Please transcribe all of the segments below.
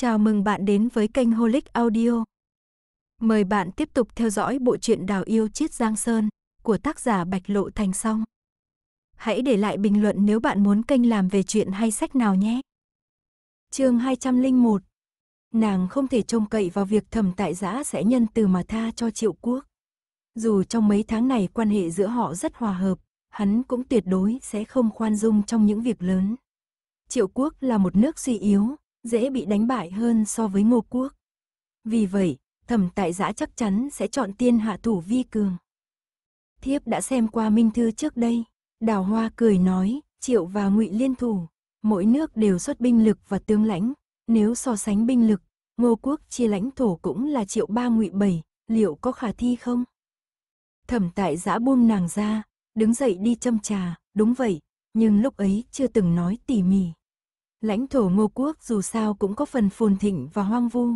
Chào mừng bạn đến với kênh Holic Audio. Mời bạn tiếp tục theo dõi bộ truyện Đào yêu chiết Giang Sơn của tác giả Bạch Lộ Thành Song. Hãy để lại bình luận nếu bạn muốn kênh làm về chuyện hay sách nào nhé. Chương 201. Nàng không thể trông cậy vào việc Thẩm Tại Giã sẽ nhân từ mà tha cho Triệu Quốc. Dù trong mấy tháng này quan hệ giữa họ rất hòa hợp, hắn cũng tuyệt đối sẽ không khoan dung trong những việc lớn. Triệu Quốc là một nước suy yếu, dễ bị đánh bại hơn so với Ngô Quốc. Vì vậy, thẩm tại giã chắc chắn sẽ chọn tiên hạ thủ vi cường. Thiếp đã xem qua Minh Thư trước đây, Đào Hoa cười nói, Triệu và ngụy liên thủ, mỗi nước đều xuất binh lực và tương lãnh, nếu so sánh binh lực, Ngô Quốc chia lãnh thổ cũng là Triệu ba ngụy bảy, liệu có khả thi không? Thẩm tại giã buông nàng ra, đứng dậy đi châm trà, đúng vậy, nhưng lúc ấy chưa từng nói tỉ mỉ. Lãnh thổ ngô quốc dù sao cũng có phần phồn thịnh và hoang vu,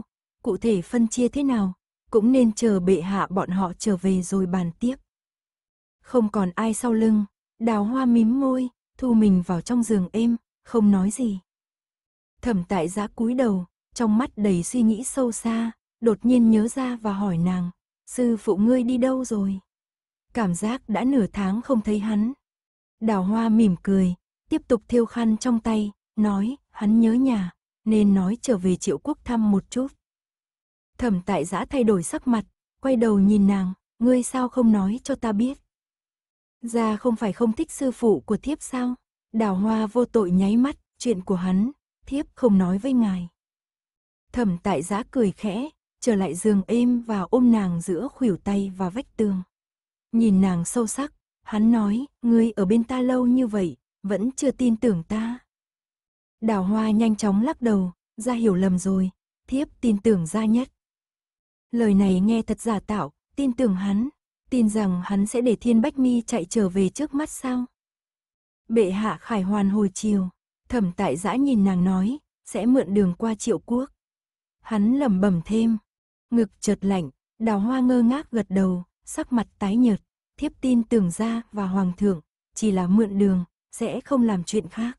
cụ thể phân chia thế nào, cũng nên chờ bệ hạ bọn họ trở về rồi bàn tiếp. Không còn ai sau lưng, đào hoa mím môi, thu mình vào trong giường êm, không nói gì. Thẩm tại giã cúi đầu, trong mắt đầy suy nghĩ sâu xa, đột nhiên nhớ ra và hỏi nàng, sư phụ ngươi đi đâu rồi? Cảm giác đã nửa tháng không thấy hắn. Đào hoa mỉm cười, tiếp tục thiêu khăn trong tay, Nói, hắn nhớ nhà, nên nói trở về triệu quốc thăm một chút. Thẩm tại giã thay đổi sắc mặt, quay đầu nhìn nàng, ngươi sao không nói cho ta biết. Ra không phải không thích sư phụ của thiếp sao? Đào hoa vô tội nháy mắt, chuyện của hắn, thiếp không nói với ngài. Thẩm tại giã cười khẽ, trở lại giường êm và ôm nàng giữa khuỷu tay và vách tường. Nhìn nàng sâu sắc, hắn nói, ngươi ở bên ta lâu như vậy, vẫn chưa tin tưởng ta. Đào Hoa nhanh chóng lắc đầu, ra hiểu lầm rồi, thiếp tin tưởng ra nhất. Lời này nghe thật giả tạo, tin tưởng hắn, tin rằng hắn sẽ để Thiên Bách Mi chạy trở về trước mắt sao? Bệ hạ khải hoàn hồi chiều, thẩm tại dã nhìn nàng nói, sẽ mượn đường qua triệu quốc. Hắn lẩm bẩm thêm, ngực chợt lạnh, đào hoa ngơ ngác gật đầu, sắc mặt tái nhợt, thiếp tin tưởng ra và hoàng thượng, chỉ là mượn đường, sẽ không làm chuyện khác.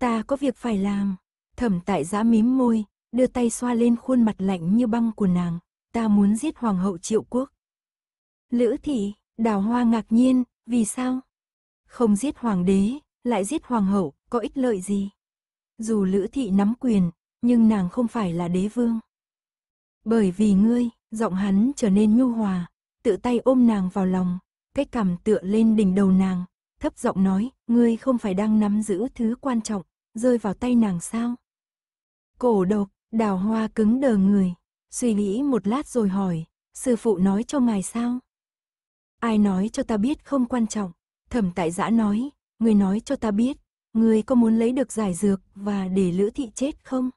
Ta có việc phải làm. Thẩm tại giã mím môi, đưa tay xoa lên khuôn mặt lạnh như băng của nàng. Ta muốn giết hoàng hậu triệu quốc. Lữ thị, đào hoa ngạc nhiên, vì sao? Không giết hoàng đế, lại giết hoàng hậu, có ích lợi gì? Dù lữ thị nắm quyền, nhưng nàng không phải là đế vương. Bởi vì ngươi, giọng hắn trở nên nhu hòa, tự tay ôm nàng vào lòng, cái cằm tựa lên đỉnh đầu nàng, thấp giọng nói, ngươi không phải đang nắm giữ thứ quan trọng, rơi vào tay nàng sao? Cổ độc, đào hoa cứng đờ người, suy nghĩ một lát rồi hỏi, sư phụ nói cho ngài sao? Ai nói cho ta biết không quan trọng, thẩm tại giã nói, người nói cho ta biết, người có muốn lấy được giải dược và để lữ thị chết không?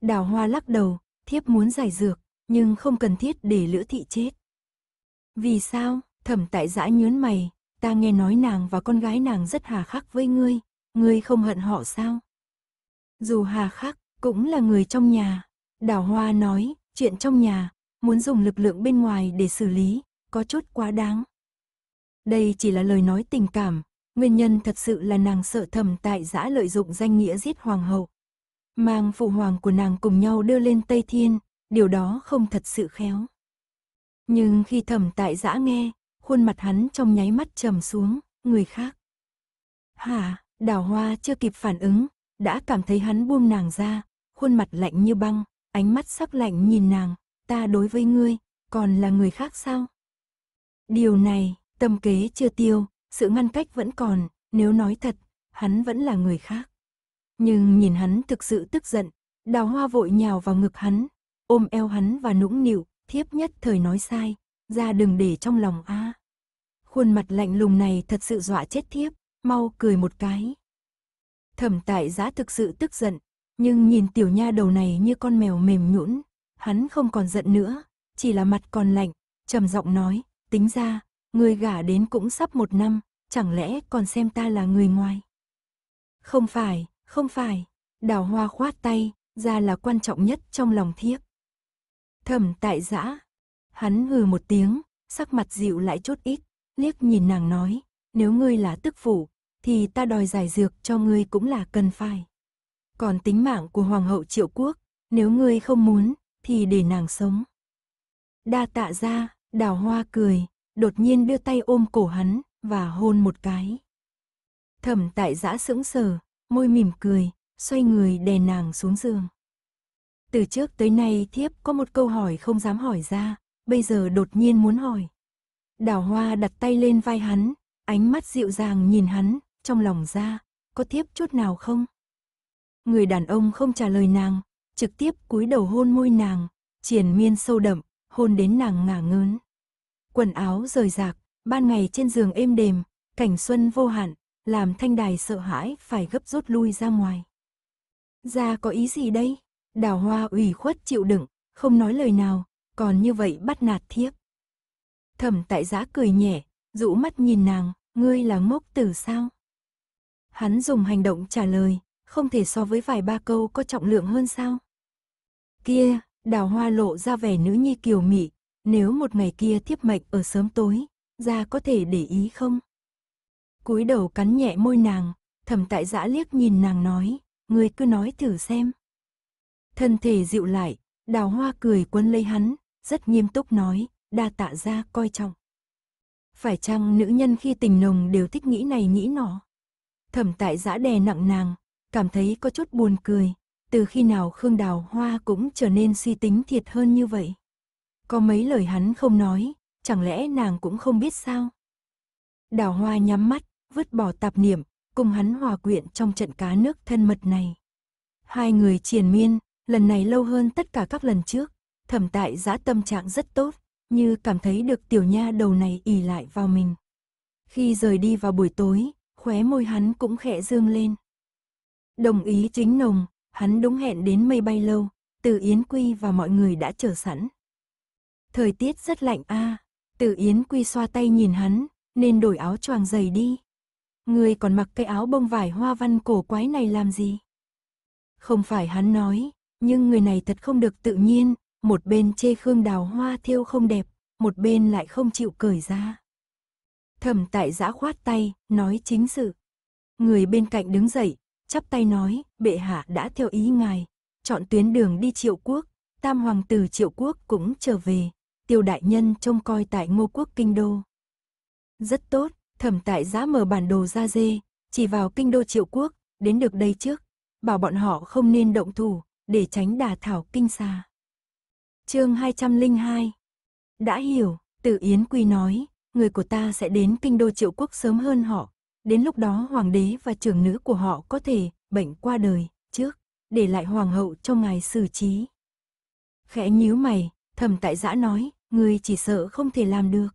Đào hoa lắc đầu, thiếp muốn giải dược, nhưng không cần thiết để lữ thị chết. Vì sao, thẩm tại giã nhớn mày, ta nghe nói nàng và con gái nàng rất hà khắc với ngươi, ngươi không hận họ sao? Dù hà khắc, cũng là người trong nhà. Đào Hoa nói, chuyện trong nhà, muốn dùng lực lượng bên ngoài để xử lý, có chút quá đáng. Đây chỉ là lời nói tình cảm, nguyên nhân thật sự là nàng sợ thầm tại giã lợi dụng danh nghĩa giết hoàng hậu. Mang phụ hoàng của nàng cùng nhau đưa lên Tây Thiên, điều đó không thật sự khéo. Nhưng khi thẩm tại giã nghe, khuôn mặt hắn trong nháy mắt trầm xuống, người khác. Hả? Đào hoa chưa kịp phản ứng, đã cảm thấy hắn buông nàng ra, khuôn mặt lạnh như băng, ánh mắt sắc lạnh nhìn nàng, ta đối với ngươi, còn là người khác sao? Điều này, tâm kế chưa tiêu, sự ngăn cách vẫn còn, nếu nói thật, hắn vẫn là người khác. Nhưng nhìn hắn thực sự tức giận, đào hoa vội nhào vào ngực hắn, ôm eo hắn và nũng nịu, thiếp nhất thời nói sai, ra đừng để trong lòng a. À. Khuôn mặt lạnh lùng này thật sự dọa chết thiếp, mau cười một cái. Thẩm tại giã thực sự tức giận, nhưng nhìn tiểu nha đầu này như con mèo mềm nhũn, hắn không còn giận nữa, chỉ là mặt còn lạnh, trầm giọng nói, tính ra, người gả đến cũng sắp một năm, chẳng lẽ còn xem ta là người ngoài. Không phải, không phải, đào hoa khoát tay, ra là quan trọng nhất trong lòng thiếp. Thẩm tại giã, hắn hừ một tiếng, sắc mặt dịu lại chút ít, liếc nhìn nàng nói, nếu ngươi là tức phủ, thì ta đòi giải dược cho ngươi cũng là cần phải. Còn tính mạng của Hoàng hậu Triệu Quốc, nếu ngươi không muốn, thì để nàng sống. Đa tạ ra, đào hoa cười, đột nhiên đưa tay ôm cổ hắn, và hôn một cái. Thẩm tại giã sững sờ, môi mỉm cười, xoay người đè nàng xuống giường. Từ trước tới nay thiếp có một câu hỏi không dám hỏi ra, bây giờ đột nhiên muốn hỏi. Đào hoa đặt tay lên vai hắn, Ánh mắt dịu dàng nhìn hắn, trong lòng ra, có tiếp chút nào không? Người đàn ông không trả lời nàng, trực tiếp cúi đầu hôn môi nàng, triển miên sâu đậm, hôn đến nàng ngả ngớn. Quần áo rời rạc, ban ngày trên giường êm đềm, cảnh xuân vô hạn, làm thanh đài sợ hãi phải gấp rút lui ra ngoài. Ra có ý gì đây? Đào hoa ủy khuất chịu đựng, không nói lời nào, còn như vậy bắt nạt thiếp. Thẩm tại giã cười nhẹ, rũ mắt nhìn nàng, ngươi là ngốc tử sao? Hắn dùng hành động trả lời, không thể so với vài ba câu có trọng lượng hơn sao? Kia, đào hoa lộ ra vẻ nữ nhi kiều mị, nếu một ngày kia tiếp mệnh ở sớm tối, ra có thể để ý không? cúi đầu cắn nhẹ môi nàng, thầm tại giã liếc nhìn nàng nói, người cứ nói thử xem. Thân thể dịu lại, đào hoa cười quấn lấy hắn, rất nghiêm túc nói, đa tạ ra coi trọng. Phải chăng nữ nhân khi tình nồng đều thích nghĩ này nghĩ nọ? Thẩm tại giã đè nặng nàng, cảm thấy có chút buồn cười. Từ khi nào Khương Đào Hoa cũng trở nên suy tính thiệt hơn như vậy? Có mấy lời hắn không nói, chẳng lẽ nàng cũng không biết sao? Đào Hoa nhắm mắt, vứt bỏ tạp niệm, cùng hắn hòa quyện trong trận cá nước thân mật này. Hai người triền miên, lần này lâu hơn tất cả các lần trước, thẩm tại giã tâm trạng rất tốt như cảm thấy được tiểu nha đầu này ỉ lại vào mình. Khi rời đi vào buổi tối, khóe môi hắn cũng khẽ dương lên. Đồng ý chính nồng, hắn đúng hẹn đến mây bay lâu, từ Yến Quy và mọi người đã chờ sẵn. Thời tiết rất lạnh a à, từ Yến Quy xoa tay nhìn hắn, nên đổi áo choàng dày đi. Người còn mặc cái áo bông vải hoa văn cổ quái này làm gì? Không phải hắn nói, nhưng người này thật không được tự nhiên, một bên chê khương đào hoa thiêu không đẹp, một bên lại không chịu cởi ra. Thẩm tại giã khoát tay, nói chính sự. Người bên cạnh đứng dậy, chắp tay nói, bệ hạ đã theo ý ngài, chọn tuyến đường đi triệu quốc, tam hoàng tử triệu quốc cũng trở về, tiêu đại nhân trông coi tại ngô quốc kinh đô. Rất tốt, thẩm tại giã mở bản đồ ra dê, chỉ vào kinh đô triệu quốc, đến được đây trước, bảo bọn họ không nên động thủ, để tránh đà thảo kinh xa chương 202 Đã hiểu, tự Yến Quy nói, người của ta sẽ đến kinh đô triệu quốc sớm hơn họ. Đến lúc đó hoàng đế và trưởng nữ của họ có thể bệnh qua đời trước, để lại hoàng hậu cho ngài xử trí. Khẽ nhíu mày, thầm tại giã nói, người chỉ sợ không thể làm được.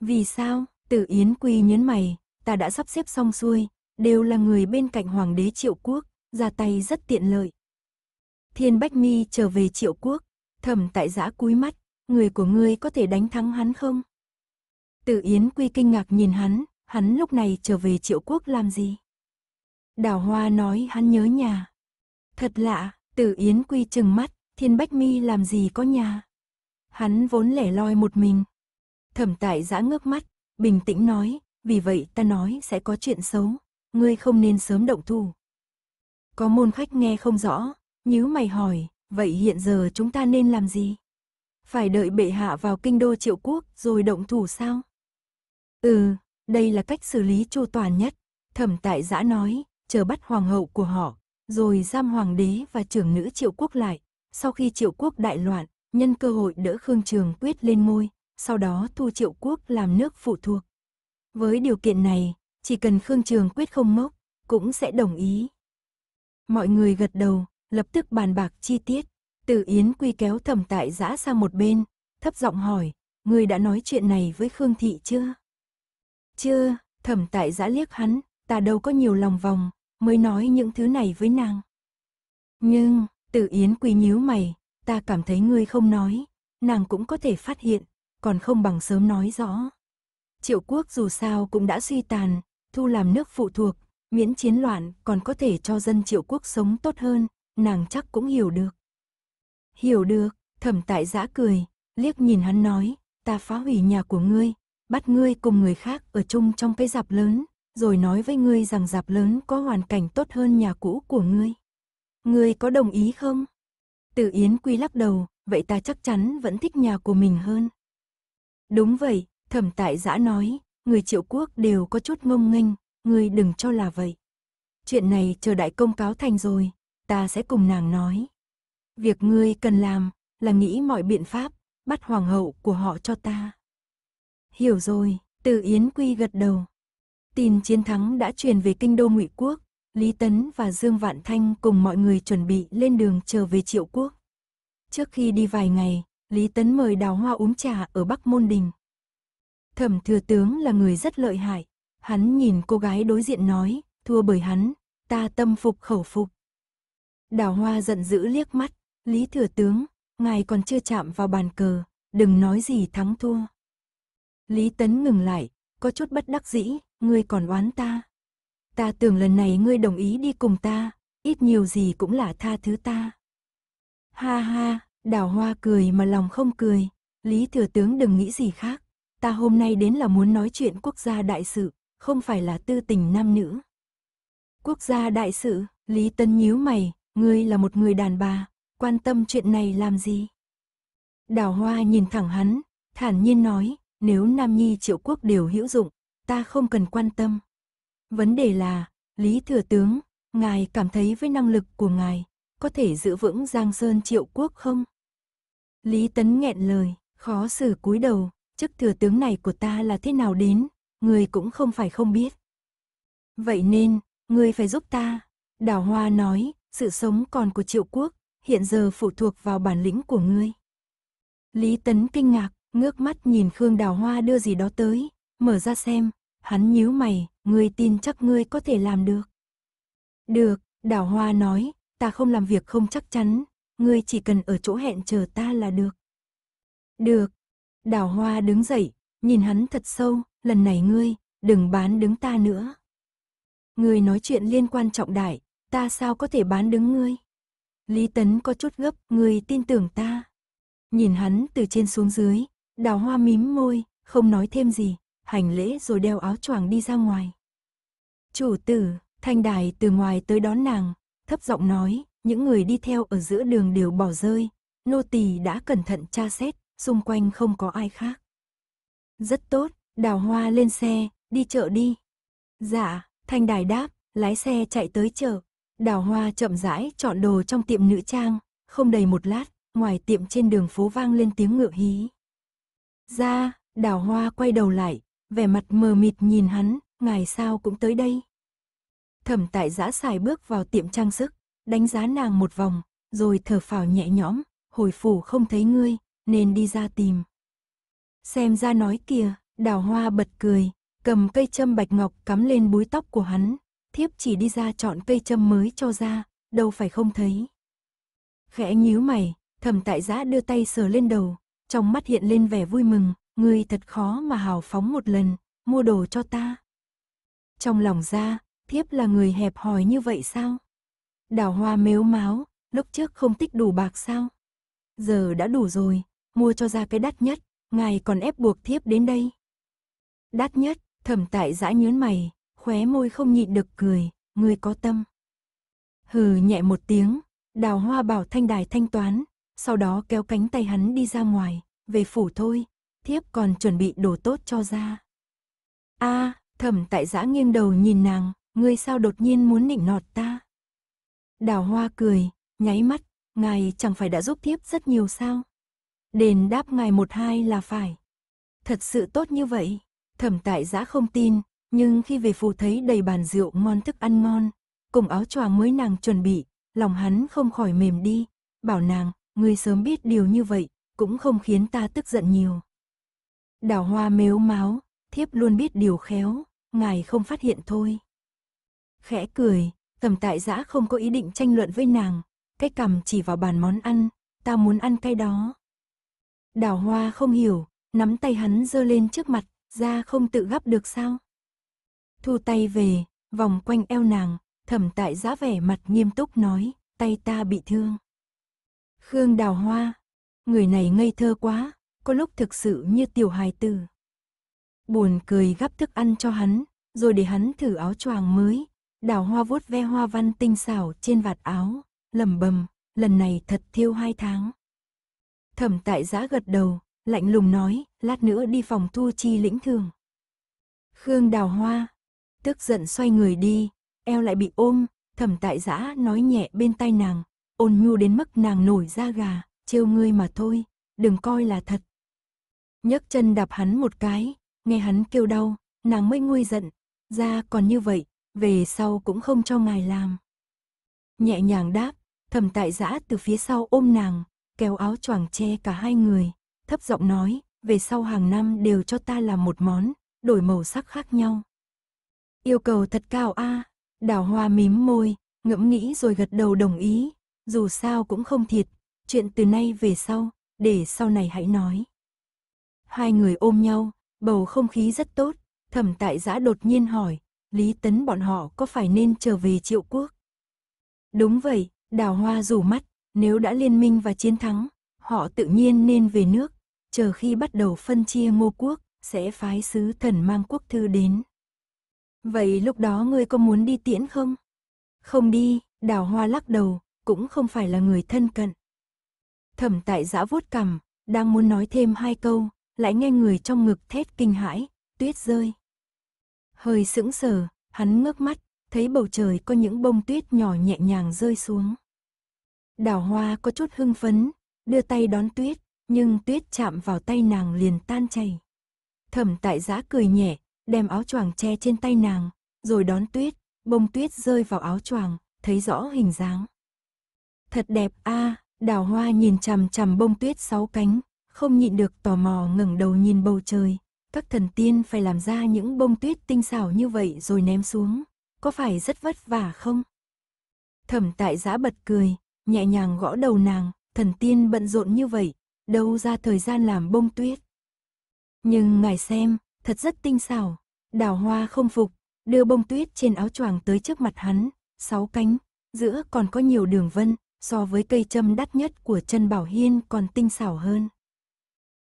Vì sao, tử Yến Quy nhấn mày, ta đã sắp xếp xong xuôi, đều là người bên cạnh hoàng đế triệu quốc, ra tay rất tiện lợi. Thiên Bách Mi trở về triệu quốc, Thẩm tại giã cúi mắt, người của ngươi có thể đánh thắng hắn không? tự Yến Quy kinh ngạc nhìn hắn, hắn lúc này trở về triệu quốc làm gì? Đào Hoa nói hắn nhớ nhà. Thật lạ, tự Yến Quy chừng mắt, Thiên Bách Mi làm gì có nhà? Hắn vốn lẻ loi một mình. Thẩm tại giã ngước mắt, bình tĩnh nói, vì vậy ta nói sẽ có chuyện xấu, ngươi không nên sớm động thủ. Có môn khách nghe không rõ, nhíu mày hỏi, vậy hiện giờ chúng ta nên làm gì? Phải đợi bệ hạ vào kinh đô triệu quốc rồi động thủ sao? Ừ, đây là cách xử lý chu toàn nhất. Thẩm tại giã nói, chờ bắt hoàng hậu của họ, rồi giam hoàng đế và trưởng nữ triệu quốc lại. Sau khi triệu quốc đại loạn, nhân cơ hội đỡ Khương Trường quyết lên ngôi, sau đó thu triệu quốc làm nước phụ thuộc. Với điều kiện này, chỉ cần Khương Trường quyết không mốc, cũng sẽ đồng ý. Mọi người gật đầu, lập tức bàn bạc chi tiết. Từ Yến Quy kéo thẩm tại giã sang một bên, thấp giọng hỏi, người đã nói chuyện này với Khương Thị chưa? Chưa, thẩm tại giã liếc hắn, ta đâu có nhiều lòng vòng, mới nói những thứ này với nàng. Nhưng, Từ Yến Quy nhíu mày, ta cảm thấy ngươi không nói, nàng cũng có thể phát hiện, còn không bằng sớm nói rõ. Triệu quốc dù sao cũng đã suy tàn, thu làm nước phụ thuộc, miễn chiến loạn còn có thể cho dân triệu quốc sống tốt hơn, nàng chắc cũng hiểu được. Hiểu được, thẩm tại giã cười, liếc nhìn hắn nói, ta phá hủy nhà của ngươi, bắt ngươi cùng người khác ở chung trong cái dạp lớn, rồi nói với ngươi rằng dạp lớn có hoàn cảnh tốt hơn nhà cũ của ngươi. Ngươi có đồng ý không? Từ Yến Quy lắc đầu, vậy ta chắc chắn vẫn thích nhà của mình hơn. Đúng vậy, thẩm tại giã nói, người triệu quốc đều có chút ngông nghênh, ngươi đừng cho là vậy. Chuyện này chờ đại công cáo thành rồi, ta sẽ cùng nàng nói. Việc ngươi cần làm là nghĩ mọi biện pháp, bắt hoàng hậu của họ cho ta. Hiểu rồi, từ Yến Quy gật đầu. Tin chiến thắng đã truyền về kinh đô ngụy Quốc, Lý Tấn và Dương Vạn Thanh cùng mọi người chuẩn bị lên đường trở về Triệu Quốc. Trước khi đi vài ngày, Lý Tấn mời đào hoa uống trà ở Bắc Môn Đình. Thẩm thừa tướng là người rất lợi hại, hắn nhìn cô gái đối diện nói, thua bởi hắn, ta tâm phục khẩu phục. Đào hoa giận dữ liếc mắt, Lý Thừa Tướng, ngài còn chưa chạm vào bàn cờ, đừng nói gì thắng thua. Lý Tấn ngừng lại, có chút bất đắc dĩ, ngươi còn oán ta. Ta tưởng lần này ngươi đồng ý đi cùng ta, ít nhiều gì cũng là tha thứ ta. Ha ha, đào hoa cười mà lòng không cười, Lý Thừa Tướng đừng nghĩ gì khác. Ta hôm nay đến là muốn nói chuyện quốc gia đại sự, không phải là tư tình nam nữ. Quốc gia đại sự, Lý tấn nhíu mày, Ngươi là một người đàn bà, quan tâm chuyện này làm gì? Đào Hoa nhìn thẳng hắn, thản nhiên nói, nếu Nam Nhi triệu quốc đều hữu dụng, ta không cần quan tâm. Vấn đề là, Lý Thừa Tướng, ngài cảm thấy với năng lực của ngài, có thể giữ vững Giang Sơn triệu quốc không? Lý Tấn nghẹn lời, khó xử cúi đầu, chức thừa tướng này của ta là thế nào đến, người cũng không phải không biết. Vậy nên, người phải giúp ta, Đào Hoa nói, sự sống còn của triệu quốc, hiện giờ phụ thuộc vào bản lĩnh của ngươi. Lý Tấn kinh ngạc, ngước mắt nhìn Khương Đào Hoa đưa gì đó tới, mở ra xem, hắn nhíu mày, ngươi tin chắc ngươi có thể làm được. Được, Đào Hoa nói, ta không làm việc không chắc chắn, ngươi chỉ cần ở chỗ hẹn chờ ta là được. Được, Đào Hoa đứng dậy, nhìn hắn thật sâu, lần này ngươi, đừng bán đứng ta nữa. Ngươi nói chuyện liên quan trọng đại, ta sao có thể bán đứng ngươi? Lý Tấn có chút gấp, ngươi tin tưởng ta. Nhìn hắn từ trên xuống dưới, đào hoa mím môi, không nói thêm gì, hành lễ rồi đeo áo choàng đi ra ngoài. Chủ tử, thanh đài từ ngoài tới đón nàng, thấp giọng nói, những người đi theo ở giữa đường đều bỏ rơi, nô tỳ đã cẩn thận tra xét, xung quanh không có ai khác. Rất tốt, đào hoa lên xe, đi chợ đi. Dạ, thanh đài đáp, lái xe chạy tới chợ, Đào Hoa chậm rãi chọn đồ trong tiệm nữ trang, không đầy một lát, ngoài tiệm trên đường phố vang lên tiếng ngựa hí. Ra, Đào Hoa quay đầu lại, vẻ mặt mờ mịt nhìn hắn, ngài sao cũng tới đây. Thẩm tại giã xài bước vào tiệm trang sức, đánh giá nàng một vòng, rồi thở phào nhẹ nhõm, hồi phủ không thấy ngươi, nên đi ra tìm. Xem ra nói kìa, đào hoa bật cười, cầm cây châm bạch ngọc cắm lên búi tóc của hắn, thiếp chỉ đi ra chọn cây châm mới cho ra, đâu phải không thấy. Khẽ nhíu mày, thẩm tại giã đưa tay sờ lên đầu, trong mắt hiện lên vẻ vui mừng, Người thật khó mà hào phóng một lần, mua đồ cho ta. Trong lòng ra, thiếp là người hẹp hòi như vậy sao? Đào hoa mếu máo, lúc trước không tích đủ bạc sao? Giờ đã đủ rồi, mua cho ra cái đắt nhất, ngài còn ép buộc thiếp đến đây. Đắt nhất, thẩm tại giã nhớn mày, khóe môi không nhịn được cười, người có tâm. Hừ nhẹ một tiếng, đào hoa bảo thanh đài thanh toán, sau đó kéo cánh tay hắn đi ra ngoài, về phủ thôi, thiếp còn chuẩn bị đồ tốt cho ra. a à, thẩm tại giã nghiêng đầu nhìn nàng, người sao đột nhiên muốn nịnh nọt ta. Đào hoa cười, nháy mắt, ngài chẳng phải đã giúp thiếp rất nhiều sao. Đền đáp ngài một hai là phải. Thật sự tốt như vậy, thẩm tại giã không tin, nhưng khi về phủ thấy đầy bàn rượu ngon thức ăn ngon, cùng áo choàng mới nàng chuẩn bị, lòng hắn không khỏi mềm đi, bảo nàng, ngươi sớm biết điều như vậy, cũng không khiến ta tức giận nhiều. Đào hoa mếu máo thiếp luôn biết điều khéo, ngài không phát hiện thôi. Khẽ cười, tầm tại giã không có ý định tranh luận với nàng, cái cầm chỉ vào bàn món ăn, ta muốn ăn cái đó. Đào hoa không hiểu, nắm tay hắn giơ lên trước mặt, da không tự gắp được sao? thu tay về, vòng quanh eo nàng, thẩm tại giá vẻ mặt nghiêm túc nói, tay ta bị thương. Khương đào hoa, người này ngây thơ quá, có lúc thực sự như tiểu hài tử. Buồn cười gắp thức ăn cho hắn, rồi để hắn thử áo choàng mới, đào hoa vuốt ve hoa văn tinh xảo trên vạt áo, lầm bầm, lần này thật thiêu hai tháng. Thẩm tại giá gật đầu, lạnh lùng nói, lát nữa đi phòng thu chi lĩnh thường. Khương đào hoa, tức giận xoay người đi, eo lại bị ôm, thẩm tại giã nói nhẹ bên tay nàng, ôn nhu đến mức nàng nổi da gà, trêu ngươi mà thôi, đừng coi là thật. nhấc chân đạp hắn một cái, nghe hắn kêu đau, nàng mới nguôi giận, ra còn như vậy, về sau cũng không cho ngài làm. Nhẹ nhàng đáp, thẩm tại giã từ phía sau ôm nàng, kéo áo choàng che cả hai người, thấp giọng nói, về sau hàng năm đều cho ta làm một món, đổi màu sắc khác nhau. Yêu cầu thật cao a. À. Đào hoa mím môi, ngẫm nghĩ rồi gật đầu đồng ý. Dù sao cũng không thiệt, chuyện từ nay về sau, để sau này hãy nói. Hai người ôm nhau, bầu không khí rất tốt. Thẩm tại giã đột nhiên hỏi, Lý Tấn bọn họ có phải nên trở về triệu quốc? Đúng vậy, đào hoa rủ mắt, nếu đã liên minh và chiến thắng, họ tự nhiên nên về nước, chờ khi bắt đầu phân chia ngô quốc, sẽ phái sứ thần mang quốc thư đến. Vậy lúc đó ngươi có muốn đi tiễn không? Không đi, đào hoa lắc đầu, cũng không phải là người thân cận. Thẩm tại giã vuốt cằm, đang muốn nói thêm hai câu, lại nghe người trong ngực thét kinh hãi, tuyết rơi. Hơi sững sờ, hắn ngước mắt, thấy bầu trời có những bông tuyết nhỏ nhẹ nhàng rơi xuống. Đào hoa có chút hưng phấn, đưa tay đón tuyết, nhưng tuyết chạm vào tay nàng liền tan chảy. Thẩm tại giã cười nhẹ, đem áo choàng che trên tay nàng, rồi đón tuyết, bông tuyết rơi vào áo choàng, thấy rõ hình dáng. Thật đẹp a, à, đào hoa nhìn chằm chằm bông tuyết sáu cánh, không nhịn được tò mò ngẩng đầu nhìn bầu trời. Các thần tiên phải làm ra những bông tuyết tinh xảo như vậy rồi ném xuống, có phải rất vất vả không? Thẩm tại giã bật cười, nhẹ nhàng gõ đầu nàng, thần tiên bận rộn như vậy, đâu ra thời gian làm bông tuyết. Nhưng ngài xem, thật rất tinh xảo. Đào hoa không phục, đưa bông tuyết trên áo choàng tới trước mặt hắn, sáu cánh, giữa còn có nhiều đường vân, so với cây châm đắt nhất của chân Bảo Hiên còn tinh xảo hơn.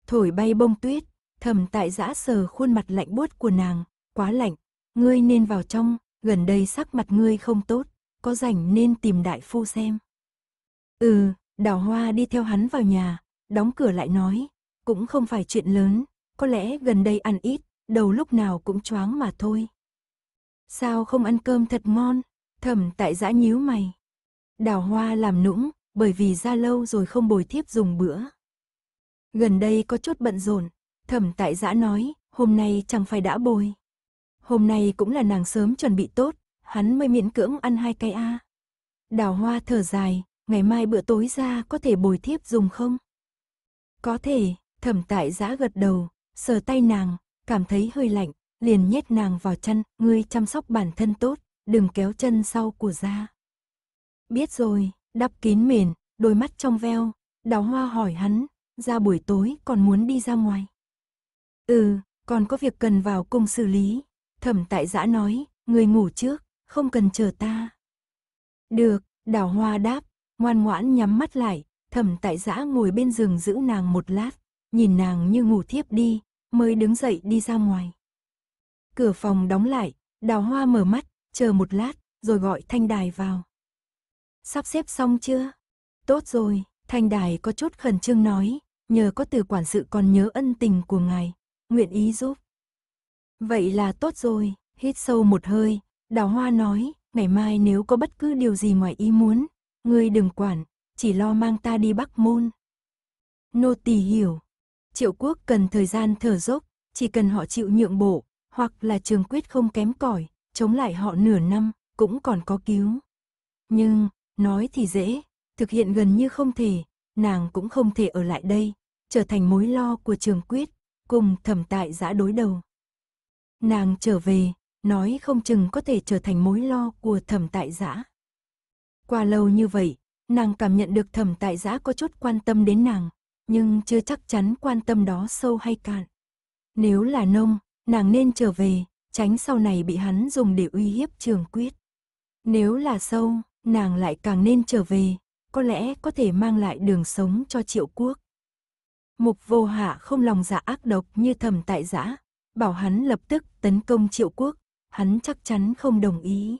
Thổi bay bông tuyết, thầm tại giã sờ khuôn mặt lạnh buốt của nàng, quá lạnh, ngươi nên vào trong, gần đây sắc mặt ngươi không tốt, có rảnh nên tìm đại phu xem. Ừ, đào hoa đi theo hắn vào nhà, đóng cửa lại nói, cũng không phải chuyện lớn, có lẽ gần đây ăn ít, đầu lúc nào cũng choáng mà thôi. Sao không ăn cơm thật ngon, thẩm tại giã nhíu mày. Đào hoa làm nũng, bởi vì ra lâu rồi không bồi thiếp dùng bữa. Gần đây có chút bận rộn, thẩm tại giã nói, hôm nay chẳng phải đã bồi. Hôm nay cũng là nàng sớm chuẩn bị tốt, hắn mới miễn cưỡng ăn hai cây A. Đào hoa thở dài, ngày mai bữa tối ra có thể bồi thiếp dùng không? Có thể, thẩm tại giã gật đầu, sờ tay nàng, cảm thấy hơi lạnh, liền nhét nàng vào chân, ngươi chăm sóc bản thân tốt, đừng kéo chân sau của ra. Biết rồi, đắp kín mền, đôi mắt trong veo, đào hoa hỏi hắn, ra buổi tối còn muốn đi ra ngoài. Ừ, còn có việc cần vào cung xử lý, thẩm tại giã nói, người ngủ trước, không cần chờ ta. Được, đào hoa đáp, ngoan ngoãn nhắm mắt lại, thẩm tại giã ngồi bên giường giữ nàng một lát, nhìn nàng như ngủ thiếp đi, mới đứng dậy đi ra ngoài. Cửa phòng đóng lại, đào hoa mở mắt, chờ một lát, rồi gọi thanh đài vào. Sắp xếp xong chưa? Tốt rồi, thanh đài có chút khẩn trương nói, nhờ có từ quản sự còn nhớ ân tình của ngài, nguyện ý giúp. Vậy là tốt rồi, hít sâu một hơi, đào hoa nói, ngày mai nếu có bất cứ điều gì ngoài ý muốn, ngươi đừng quản, chỉ lo mang ta đi bắc môn. Nô tỳ hiểu, triệu quốc cần thời gian thở dốc, chỉ cần họ chịu nhượng bộ, hoặc là trường quyết không kém cỏi, chống lại họ nửa năm, cũng còn có cứu. Nhưng, nói thì dễ, thực hiện gần như không thể, nàng cũng không thể ở lại đây, trở thành mối lo của trường quyết, cùng thẩm tại giã đối đầu. Nàng trở về, nói không chừng có thể trở thành mối lo của thẩm tại giã. Qua lâu như vậy, nàng cảm nhận được thẩm tại giã có chút quan tâm đến nàng, nhưng chưa chắc chắn quan tâm đó sâu hay cạn. Nếu là nông, nàng nên trở về, tránh sau này bị hắn dùng để uy hiếp trường quyết. Nếu là sâu, nàng lại càng nên trở về, có lẽ có thể mang lại đường sống cho triệu quốc. Mục vô hạ không lòng dạ ác độc như thầm tại giã, bảo hắn lập tức tấn công triệu quốc, hắn chắc chắn không đồng ý.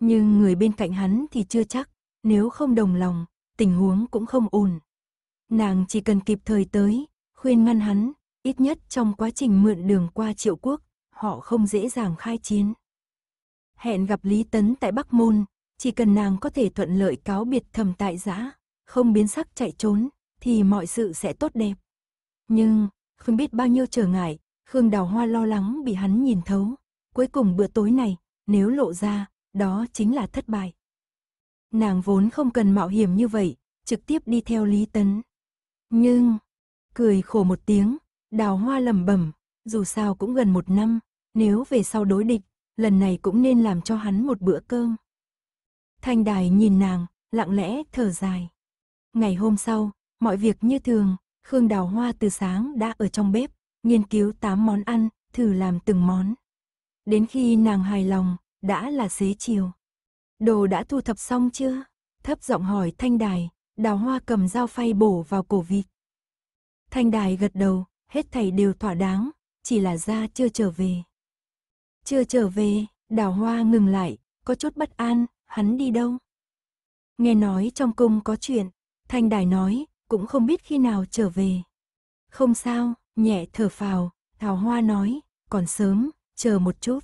Nhưng người bên cạnh hắn thì chưa chắc, nếu không đồng lòng, tình huống cũng không ổn. Nàng chỉ cần kịp thời tới, khuyên ngăn hắn, ít nhất trong quá trình mượn đường qua triệu quốc, họ không dễ dàng khai chiến. Hẹn gặp Lý Tấn tại Bắc Môn, chỉ cần nàng có thể thuận lợi cáo biệt thầm tại giã, không biến sắc chạy trốn, thì mọi sự sẽ tốt đẹp. Nhưng, không biết bao nhiêu trở ngại, Khương Đào Hoa lo lắng bị hắn nhìn thấu. Cuối cùng bữa tối này, nếu lộ ra, đó chính là thất bại. Nàng vốn không cần mạo hiểm như vậy, trực tiếp đi theo Lý Tấn. Nhưng, cười khổ một tiếng, đào hoa lẩm bẩm, dù sao cũng gần một năm, nếu về sau đối địch, lần này cũng nên làm cho hắn một bữa cơm. Thanh đài nhìn nàng, lặng lẽ thở dài. Ngày hôm sau, mọi việc như thường, Khương Đào Hoa từ sáng đã ở trong bếp, nghiên cứu tám món ăn, thử làm từng món. Đến khi nàng hài lòng, đã là xế chiều. Đồ đã thu thập xong chưa? Thấp giọng hỏi Thanh Đài, đào hoa cầm dao phay bổ vào cổ vịt. Thanh đài gật đầu, hết thảy đều thỏa đáng, chỉ là ra chưa trở về. Chưa trở về, đào hoa ngừng lại, có chút bất an, hắn đi đâu? Nghe nói trong cung có chuyện, thanh đài nói, cũng không biết khi nào trở về. Không sao, nhẹ thở phào, đào hoa nói, còn sớm, chờ một chút.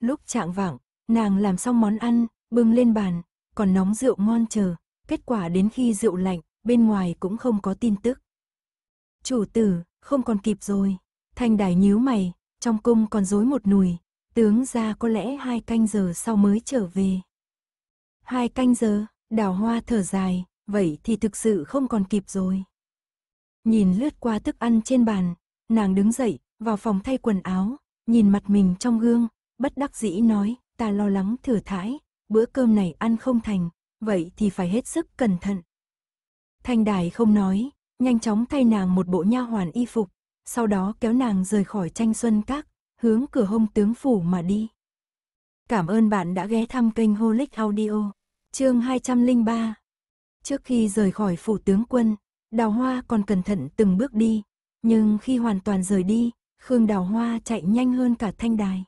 Lúc trạng vạng, nàng làm xong món ăn, bưng lên bàn, còn nóng rượu ngon chờ, kết quả đến khi rượu lạnh, bên ngoài cũng không có tin tức. Chủ tử, không còn kịp rồi. Thanh đài nhíu mày, trong cung còn dối một nùi, tướng ra có lẽ hai canh giờ sau mới trở về. Hai canh giờ, đào hoa thở dài, vậy thì thực sự không còn kịp rồi. Nhìn lướt qua thức ăn trên bàn, nàng đứng dậy, vào phòng thay quần áo, nhìn mặt mình trong gương, bất đắc dĩ nói, ta lo lắng thừa thãi, bữa cơm này ăn không thành, vậy thì phải hết sức cẩn thận. Thanh đài không nói, nhanh chóng thay nàng một bộ nha hoàn y phục, sau đó kéo nàng rời khỏi tranh xuân các, hướng cửa hông tướng phủ mà đi. Cảm ơn bạn đã ghé thăm kênh Holic Audio, chương 203. Trước khi rời khỏi phủ tướng quân, đào hoa còn cẩn thận từng bước đi, nhưng khi hoàn toàn rời đi, Khương đào hoa chạy nhanh hơn cả thanh đài.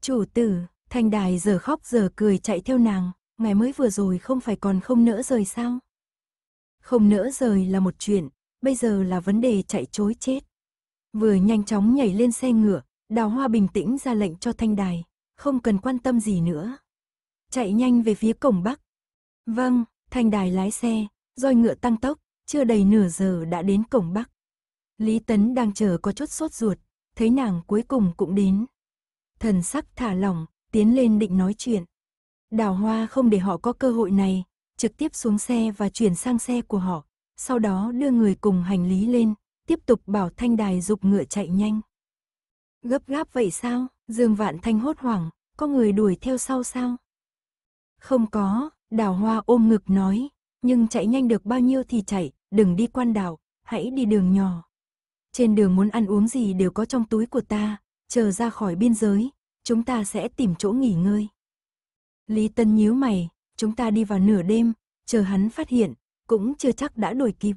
Chủ tử, thanh đài giờ khóc giờ cười chạy theo nàng, ngài mới vừa rồi không phải còn không nỡ rời sao? Không nỡ rời là một chuyện, bây giờ là vấn đề chạy chối chết. Vừa nhanh chóng nhảy lên xe ngựa, đào hoa bình tĩnh ra lệnh cho thanh đài, không cần quan tâm gì nữa. Chạy nhanh về phía cổng bắc. Vâng, thanh đài lái xe, roi ngựa tăng tốc, chưa đầy nửa giờ đã đến cổng bắc. Lý Tấn đang chờ có chút sốt ruột, thấy nàng cuối cùng cũng đến. Thần sắc thả lỏng, tiến lên định nói chuyện. Đào Hoa không để họ có cơ hội này, trực tiếp xuống xe và chuyển sang xe của họ, sau đó đưa người cùng hành lý lên, tiếp tục bảo Thanh Đài dục ngựa chạy nhanh. Gấp gáp vậy sao? Dương Vạn Thanh hốt hoảng, có người đuổi theo sau sao? Không có, Đào Hoa ôm ngực nói, nhưng chạy nhanh được bao nhiêu thì chạy, đừng đi quan đảo, hãy đi đường nhỏ. Trên đường muốn ăn uống gì đều có trong túi của ta, chờ ra khỏi biên giới, chúng ta sẽ tìm chỗ nghỉ ngơi. Lý Tân nhíu mày, chúng ta đi vào nửa đêm, chờ hắn phát hiện, cũng chưa chắc đã đuổi kịp.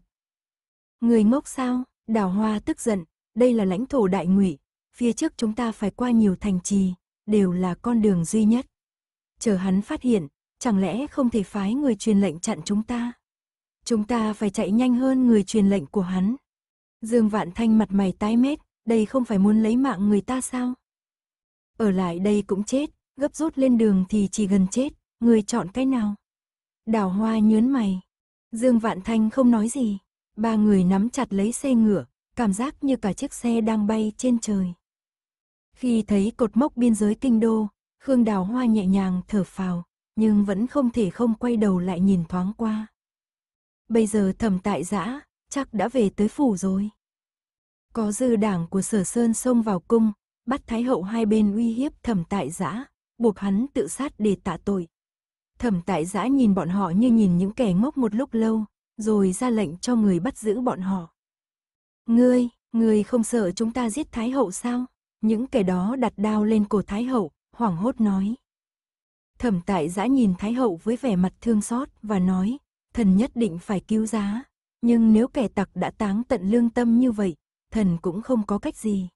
Người ngốc sao, đào hoa tức giận, đây là lãnh thổ đại ngụy, phía trước chúng ta phải qua nhiều thành trì, đều là con đường duy nhất. Chờ hắn phát hiện, chẳng lẽ không thể phái người truyền lệnh chặn chúng ta? Chúng ta phải chạy nhanh hơn người truyền lệnh của hắn. Dương Vạn Thanh mặt mày tái mét, đây không phải muốn lấy mạng người ta sao? Ở lại đây cũng chết, gấp rút lên đường thì chỉ gần chết, người chọn cái nào? Đào hoa nhớn mày. Dương Vạn Thanh không nói gì. Ba người nắm chặt lấy xe ngựa, cảm giác như cả chiếc xe đang bay trên trời. Khi thấy cột mốc biên giới kinh đô, Khương Đào Hoa nhẹ nhàng thở phào, nhưng vẫn không thể không quay đầu lại nhìn thoáng qua. Bây giờ thẩm tại giã, chắc đã về tới phủ rồi. Có dư đảng của sở sơn xông vào cung, bắt Thái Hậu hai bên uy hiếp thẩm tại giã, buộc hắn tự sát để tạ tội. Thẩm tại giã nhìn bọn họ như nhìn những kẻ ngốc một lúc lâu, rồi ra lệnh cho người bắt giữ bọn họ. Ngươi, ngươi không sợ chúng ta giết Thái Hậu sao? Những kẻ đó đặt đao lên cổ Thái Hậu, hoảng hốt nói. Thẩm tại giã nhìn Thái Hậu với vẻ mặt thương xót và nói, thần nhất định phải cứu giá. Nhưng nếu kẻ tặc đã táng tận lương tâm như vậy, thần cũng không có cách gì.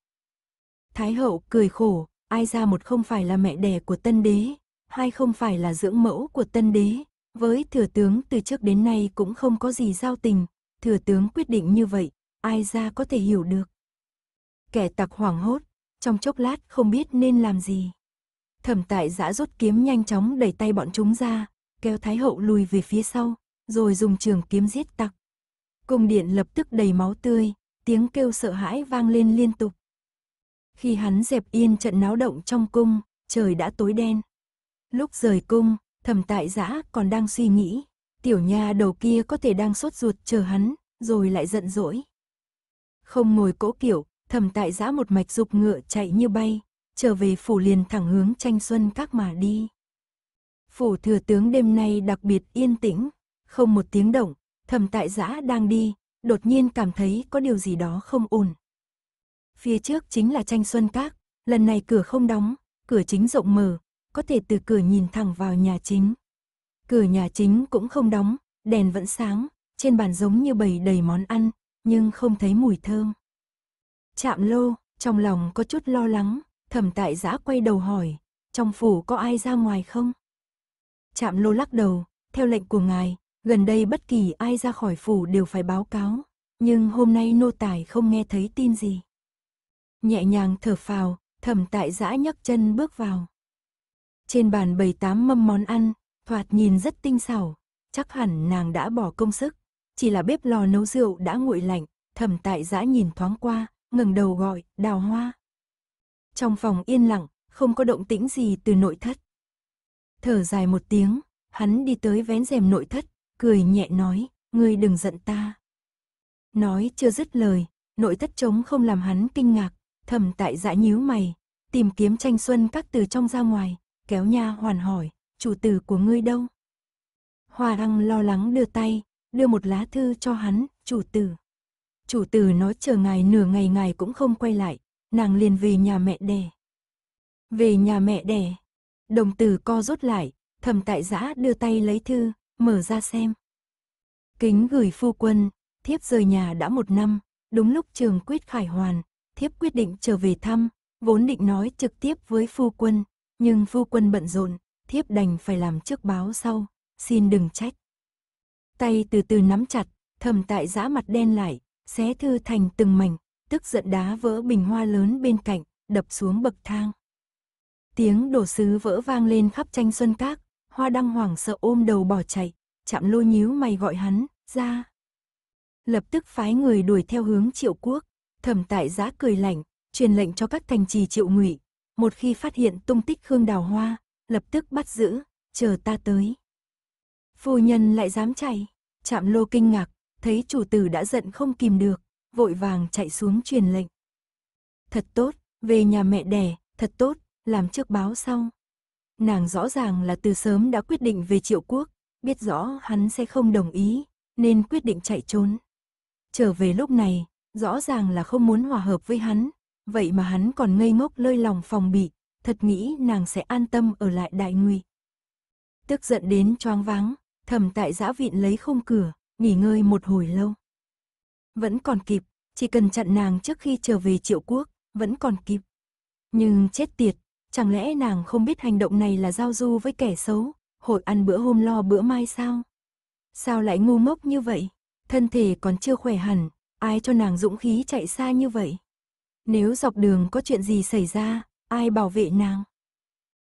Thái Hậu cười khổ, ai ra một không phải là mẹ đẻ của tân đế, hai không phải là dưỡng mẫu của tân đế. Với thừa tướng từ trước đến nay cũng không có gì giao tình, thừa tướng quyết định như vậy, ai ra có thể hiểu được. Kẻ tặc hoảng hốt, trong chốc lát không biết nên làm gì. Thẩm tại giã rút kiếm nhanh chóng đẩy tay bọn chúng ra, kéo Thái Hậu lùi về phía sau, rồi dùng trường kiếm giết tặc. Cung điện lập tức đầy máu tươi, tiếng kêu sợ hãi vang lên liên tục. Khi hắn dẹp yên trận náo động trong cung, trời đã tối đen. Lúc rời cung, thẩm tại giã còn đang suy nghĩ, tiểu nha đầu kia có thể đang sốt ruột chờ hắn, rồi lại giận dỗi. Không ngồi cỗ kiểu, thẩm tại giã một mạch dục ngựa chạy như bay, trở về phủ liền thẳng hướng tranh xuân các mà đi. Phủ thừa tướng đêm nay đặc biệt yên tĩnh, không một tiếng động, thẩm tại giã đang đi, đột nhiên cảm thấy có điều gì đó không ổn, phía trước chính là tranh xuân các, lần này cửa không đóng, cửa chính rộng mở, có thể từ cửa nhìn thẳng vào nhà chính. Cửa nhà chính cũng không đóng, đèn vẫn sáng, trên bàn giống như bầy đầy món ăn, nhưng không thấy mùi thơm. Chạm lô, trong lòng có chút lo lắng, thẩm tại giã quay đầu hỏi, trong phủ có ai ra ngoài không? Chạm lô lắc đầu, theo lệnh của ngài, gần đây bất kỳ ai ra khỏi phủ đều phải báo cáo, nhưng hôm nay nô tài không nghe thấy tin gì nhẹ nhàng thở phào, thẩm tại giã nhấc chân bước vào. Trên bàn bầy tám mâm món ăn, thoạt nhìn rất tinh xảo, chắc hẳn nàng đã bỏ công sức. Chỉ là bếp lò nấu rượu đã nguội lạnh, thẩm tại giã nhìn thoáng qua, ngừng đầu gọi, đào hoa. Trong phòng yên lặng, không có động tĩnh gì từ nội thất. Thở dài một tiếng, hắn đi tới vén rèm nội thất, cười nhẹ nói, ngươi đừng giận ta. Nói chưa dứt lời, nội thất trống không làm hắn kinh ngạc, Thẩm tại dã nhíu mày, tìm kiếm tranh xuân các từ trong ra ngoài, kéo nha hoàn hỏi, chủ tử của ngươi đâu? Hòa Đăng lo lắng đưa tay, đưa một lá thư cho hắn, chủ tử. Chủ tử nói chờ ngài nửa ngày ngài cũng không quay lại, nàng liền về nhà mẹ đẻ. Về nhà mẹ đẻ, đồng tử co rút lại, thầm tại giã đưa tay lấy thư, mở ra xem. Kính gửi phu quân, thiếp rời nhà đã một năm, đúng lúc trường quyết khải hoàn, thiếp quyết định trở về thăm, vốn định nói trực tiếp với phu quân, nhưng phu quân bận rộn, thiếp đành phải làm trước báo sau, xin đừng trách. Tay từ từ nắm chặt, thầm tại giã mặt đen lại, xé thư thành từng mảnh, tức giận đá vỡ bình hoa lớn bên cạnh, đập xuống bậc thang. Tiếng đổ sứ vỡ vang lên khắp tranh xuân các, hoa đăng hoảng sợ ôm đầu bỏ chạy, chạm lôi nhíu mày gọi hắn, ra. Lập tức phái người đuổi theo hướng triệu quốc, Thẩm tại giã cười lạnh, truyền lệnh cho các thành trì triệu ngụy. Một khi phát hiện tung tích Khương Đào Hoa, lập tức bắt giữ, chờ ta tới. Phu nhân lại dám chạy, chạm lô kinh ngạc, thấy chủ tử đã giận không kìm được, vội vàng chạy xuống truyền lệnh. Thật tốt, về nhà mẹ đẻ, thật tốt, làm trước báo sau. Nàng rõ ràng là từ sớm đã quyết định về triệu quốc, biết rõ hắn sẽ không đồng ý, nên quyết định chạy trốn. Trở về lúc này, rõ ràng là không muốn hòa hợp với hắn, vậy mà hắn còn ngây ngốc lơi lòng phòng bị, thật nghĩ nàng sẽ an tâm ở lại đại nguy. Tức giận đến choáng váng, thầm tại giã vịn lấy khung cửa, nghỉ ngơi một hồi lâu. Vẫn còn kịp, chỉ cần chặn nàng trước khi trở về triệu quốc, vẫn còn kịp. Nhưng chết tiệt, chẳng lẽ nàng không biết hành động này là giao du với kẻ xấu, hội ăn bữa hôm lo bữa mai sao? Sao lại ngu mốc như vậy? Thân thể còn chưa khỏe hẳn, ai cho nàng dũng khí chạy xa như vậy? Nếu dọc đường có chuyện gì xảy ra, ai bảo vệ nàng?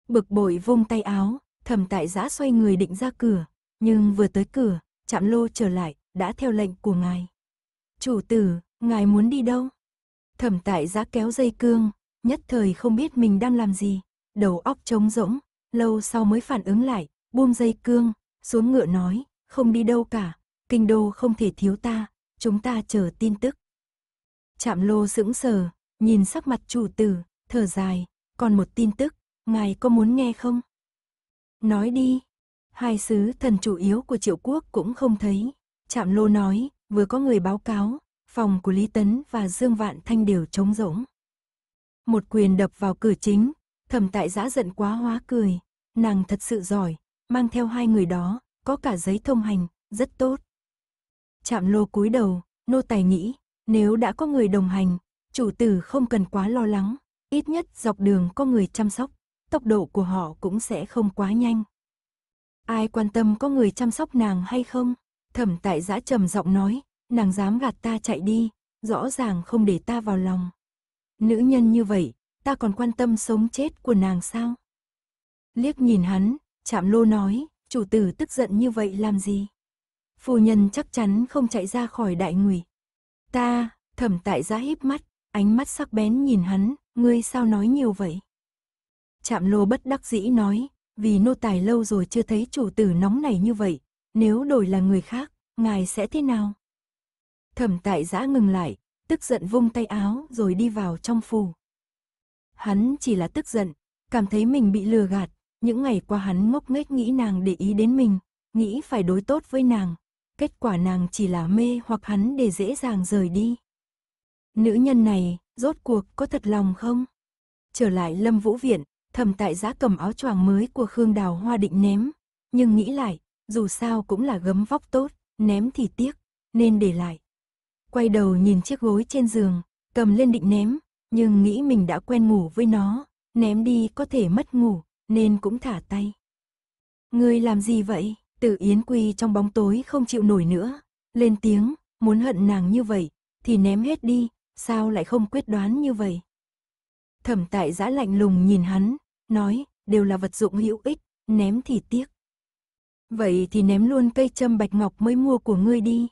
Bực bội vung tay áo, thầm tại giã xoay người định ra cửa, nhưng vừa tới cửa, chạm lô trở lại, đã theo lệnh của ngài. Chủ tử, ngài muốn đi đâu? Thẩm tại giã kéo dây cương, nhất thời không biết mình đang làm gì, đầu óc trống rỗng, lâu sau mới phản ứng lại, buông dây cương, xuống ngựa nói, không đi đâu cả, kinh đô không thể thiếu ta, chúng ta chờ tin tức. Chạm lô sững sờ, nhìn sắc mặt chủ tử, thở dài, còn một tin tức, ngài có muốn nghe không? Nói đi. Hai sứ thần chủ yếu của triệu quốc cũng không thấy. Chạm lô nói, vừa có người báo cáo, phòng của Lý Tấn và Dương Vạn Thanh đều trống rỗng. Một quyền đập vào cửa chính, thầm tại giã giận quá hóa cười. Nàng thật sự giỏi, mang theo hai người đó, có cả giấy thông hành, rất tốt. Chạm lô cúi đầu, nô tài nghĩ, nếu đã có người đồng hành, chủ tử không cần quá lo lắng, ít nhất dọc đường có người chăm sóc, tốc độ của họ cũng sẽ không quá nhanh. Ai quan tâm có người chăm sóc nàng hay không? Thẩm tại giã trầm giọng nói, nàng dám gạt ta chạy đi, rõ ràng không để ta vào lòng. Nữ nhân như vậy, ta còn quan tâm sống chết của nàng sao? Liếc nhìn hắn, chạm lô nói, chủ tử tức giận như vậy làm gì? phu nhân chắc chắn không chạy ra khỏi đại nguy Ta, thẩm tại giã híp mắt, ánh mắt sắc bén nhìn hắn, ngươi sao nói nhiều vậy? Chạm lô bất đắc dĩ nói, vì nô tài lâu rồi chưa thấy chủ tử nóng này như vậy, nếu đổi là người khác, ngài sẽ thế nào? Thẩm tại giã ngừng lại, tức giận vung tay áo rồi đi vào trong phủ. Hắn chỉ là tức giận, cảm thấy mình bị lừa gạt, những ngày qua hắn ngốc nghếch nghĩ nàng để ý đến mình, nghĩ phải đối tốt với nàng, kết quả nàng chỉ là mê hoặc hắn để dễ dàng rời đi. Nữ nhân này, rốt cuộc có thật lòng không? Trở lại Lâm Vũ Viện, thầm tại giá cầm áo choàng mới của Khương Đào Hoa định ném, nhưng nghĩ lại, dù sao cũng là gấm vóc tốt, ném thì tiếc, nên để lại. Quay đầu nhìn chiếc gối trên giường, cầm lên định ném, nhưng nghĩ mình đã quen ngủ với nó, ném đi có thể mất ngủ, nên cũng thả tay. Ngươi làm gì vậy? Tự Yến Quy trong bóng tối không chịu nổi nữa, lên tiếng, muốn hận nàng như vậy, thì ném hết đi, sao lại không quyết đoán như vậy. Thẩm tại giã lạnh lùng nhìn hắn, nói, đều là vật dụng hữu ích, ném thì tiếc. Vậy thì ném luôn cây châm bạch ngọc mới mua của ngươi đi.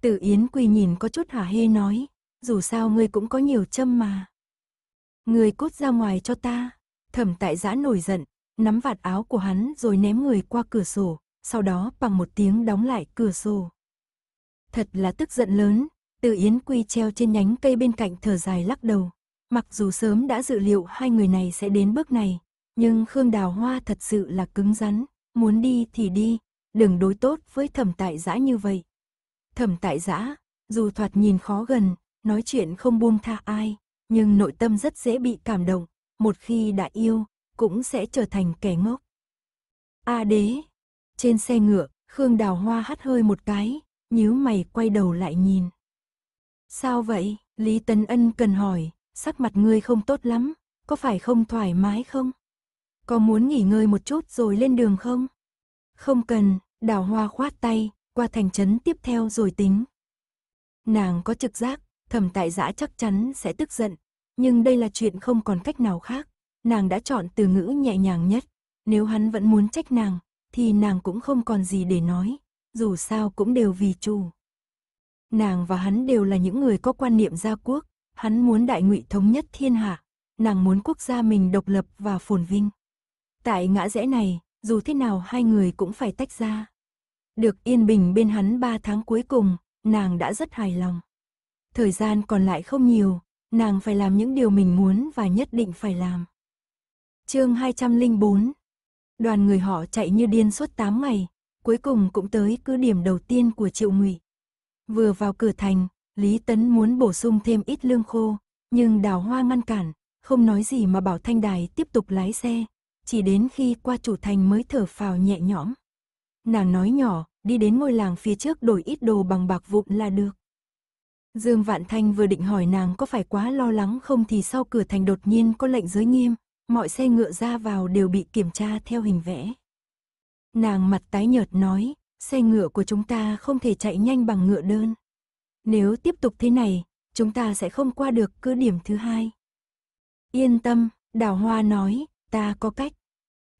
Tự Yến Quy nhìn có chút hả hê nói, dù sao ngươi cũng có nhiều châm mà. Ngươi cút ra ngoài cho ta. Thẩm tại giã nổi giận, nắm vạt áo của hắn rồi ném người qua cửa sổ, sau đó bằng một tiếng đóng lại cửa sổ. Thật là tức giận lớn, từ Yến Quy treo trên nhánh cây bên cạnh thở dài lắc đầu. Mặc dù sớm đã dự liệu hai người này sẽ đến bước này, nhưng Khương Đào Hoa thật sự là cứng rắn, muốn đi thì đi, đừng đối tốt với thẩm tại giã như vậy. Thẩm tại giã, dù thoạt nhìn khó gần, nói chuyện không buông tha ai, nhưng nội tâm rất dễ bị cảm động, một khi đã yêu, cũng sẽ trở thành kẻ ngốc. A đế, trên xe ngựa, Khương Đào Hoa hắt hơi một cái, nhíu mày quay đầu lại nhìn. Sao vậy? Lý Tấn Ân cần hỏi, sắc mặt ngươi không tốt lắm, có phải không thoải mái không? Có muốn nghỉ ngơi một chút rồi lên đường không? Không cần, Đào Hoa khoát tay, qua thành trấn tiếp theo rồi tính. Nàng có trực giác, thẩm tại giã chắc chắn sẽ tức giận, nhưng đây là chuyện không còn cách nào khác. Nàng đã chọn từ ngữ nhẹ nhàng nhất, nếu hắn vẫn muốn trách nàng, thì nàng cũng không còn gì để nói, dù sao cũng đều vì chủ. Nàng và hắn đều là những người có quan niệm gia quốc, hắn muốn đại ngụy thống nhất thiên hạ, nàng muốn quốc gia mình độc lập và phồn vinh. Tại ngã rẽ này, dù thế nào hai người cũng phải tách ra. Được yên bình bên hắn ba tháng cuối cùng, nàng đã rất hài lòng. Thời gian còn lại không nhiều, nàng phải làm những điều mình muốn và nhất định phải làm. Chương 204, đoàn người họ chạy như điên suốt 8 ngày, cuối cùng cũng tới cứ điểm đầu tiên của Triệu Ngụy. Vừa vào cửa thành, Lý Tấn muốn bổ sung thêm ít lương khô, nhưng Đào Hoa ngăn cản, không nói gì mà bảo Thanh Đài tiếp tục lái xe, chỉ đến khi qua chủ thành mới thở phào nhẹ nhõm. Nàng nói nhỏ, đi đến ngôi làng phía trước đổi ít đồ bằng bạc vụn là được. Dương Vạn Thanh vừa định hỏi nàng có phải quá lo lắng không thì sau cửa thành đột nhiên có lệnh giới nghiêm, mọi xe ngựa ra vào đều bị kiểm tra theo hình vẽ. Nàng mặt tái nhợt nói, xe ngựa của chúng ta không thể chạy nhanh bằng ngựa đơn. Nếu tiếp tục thế này, chúng ta sẽ không qua được cứ điểm thứ hai. Yên tâm, Đào Hoa nói, ta có cách.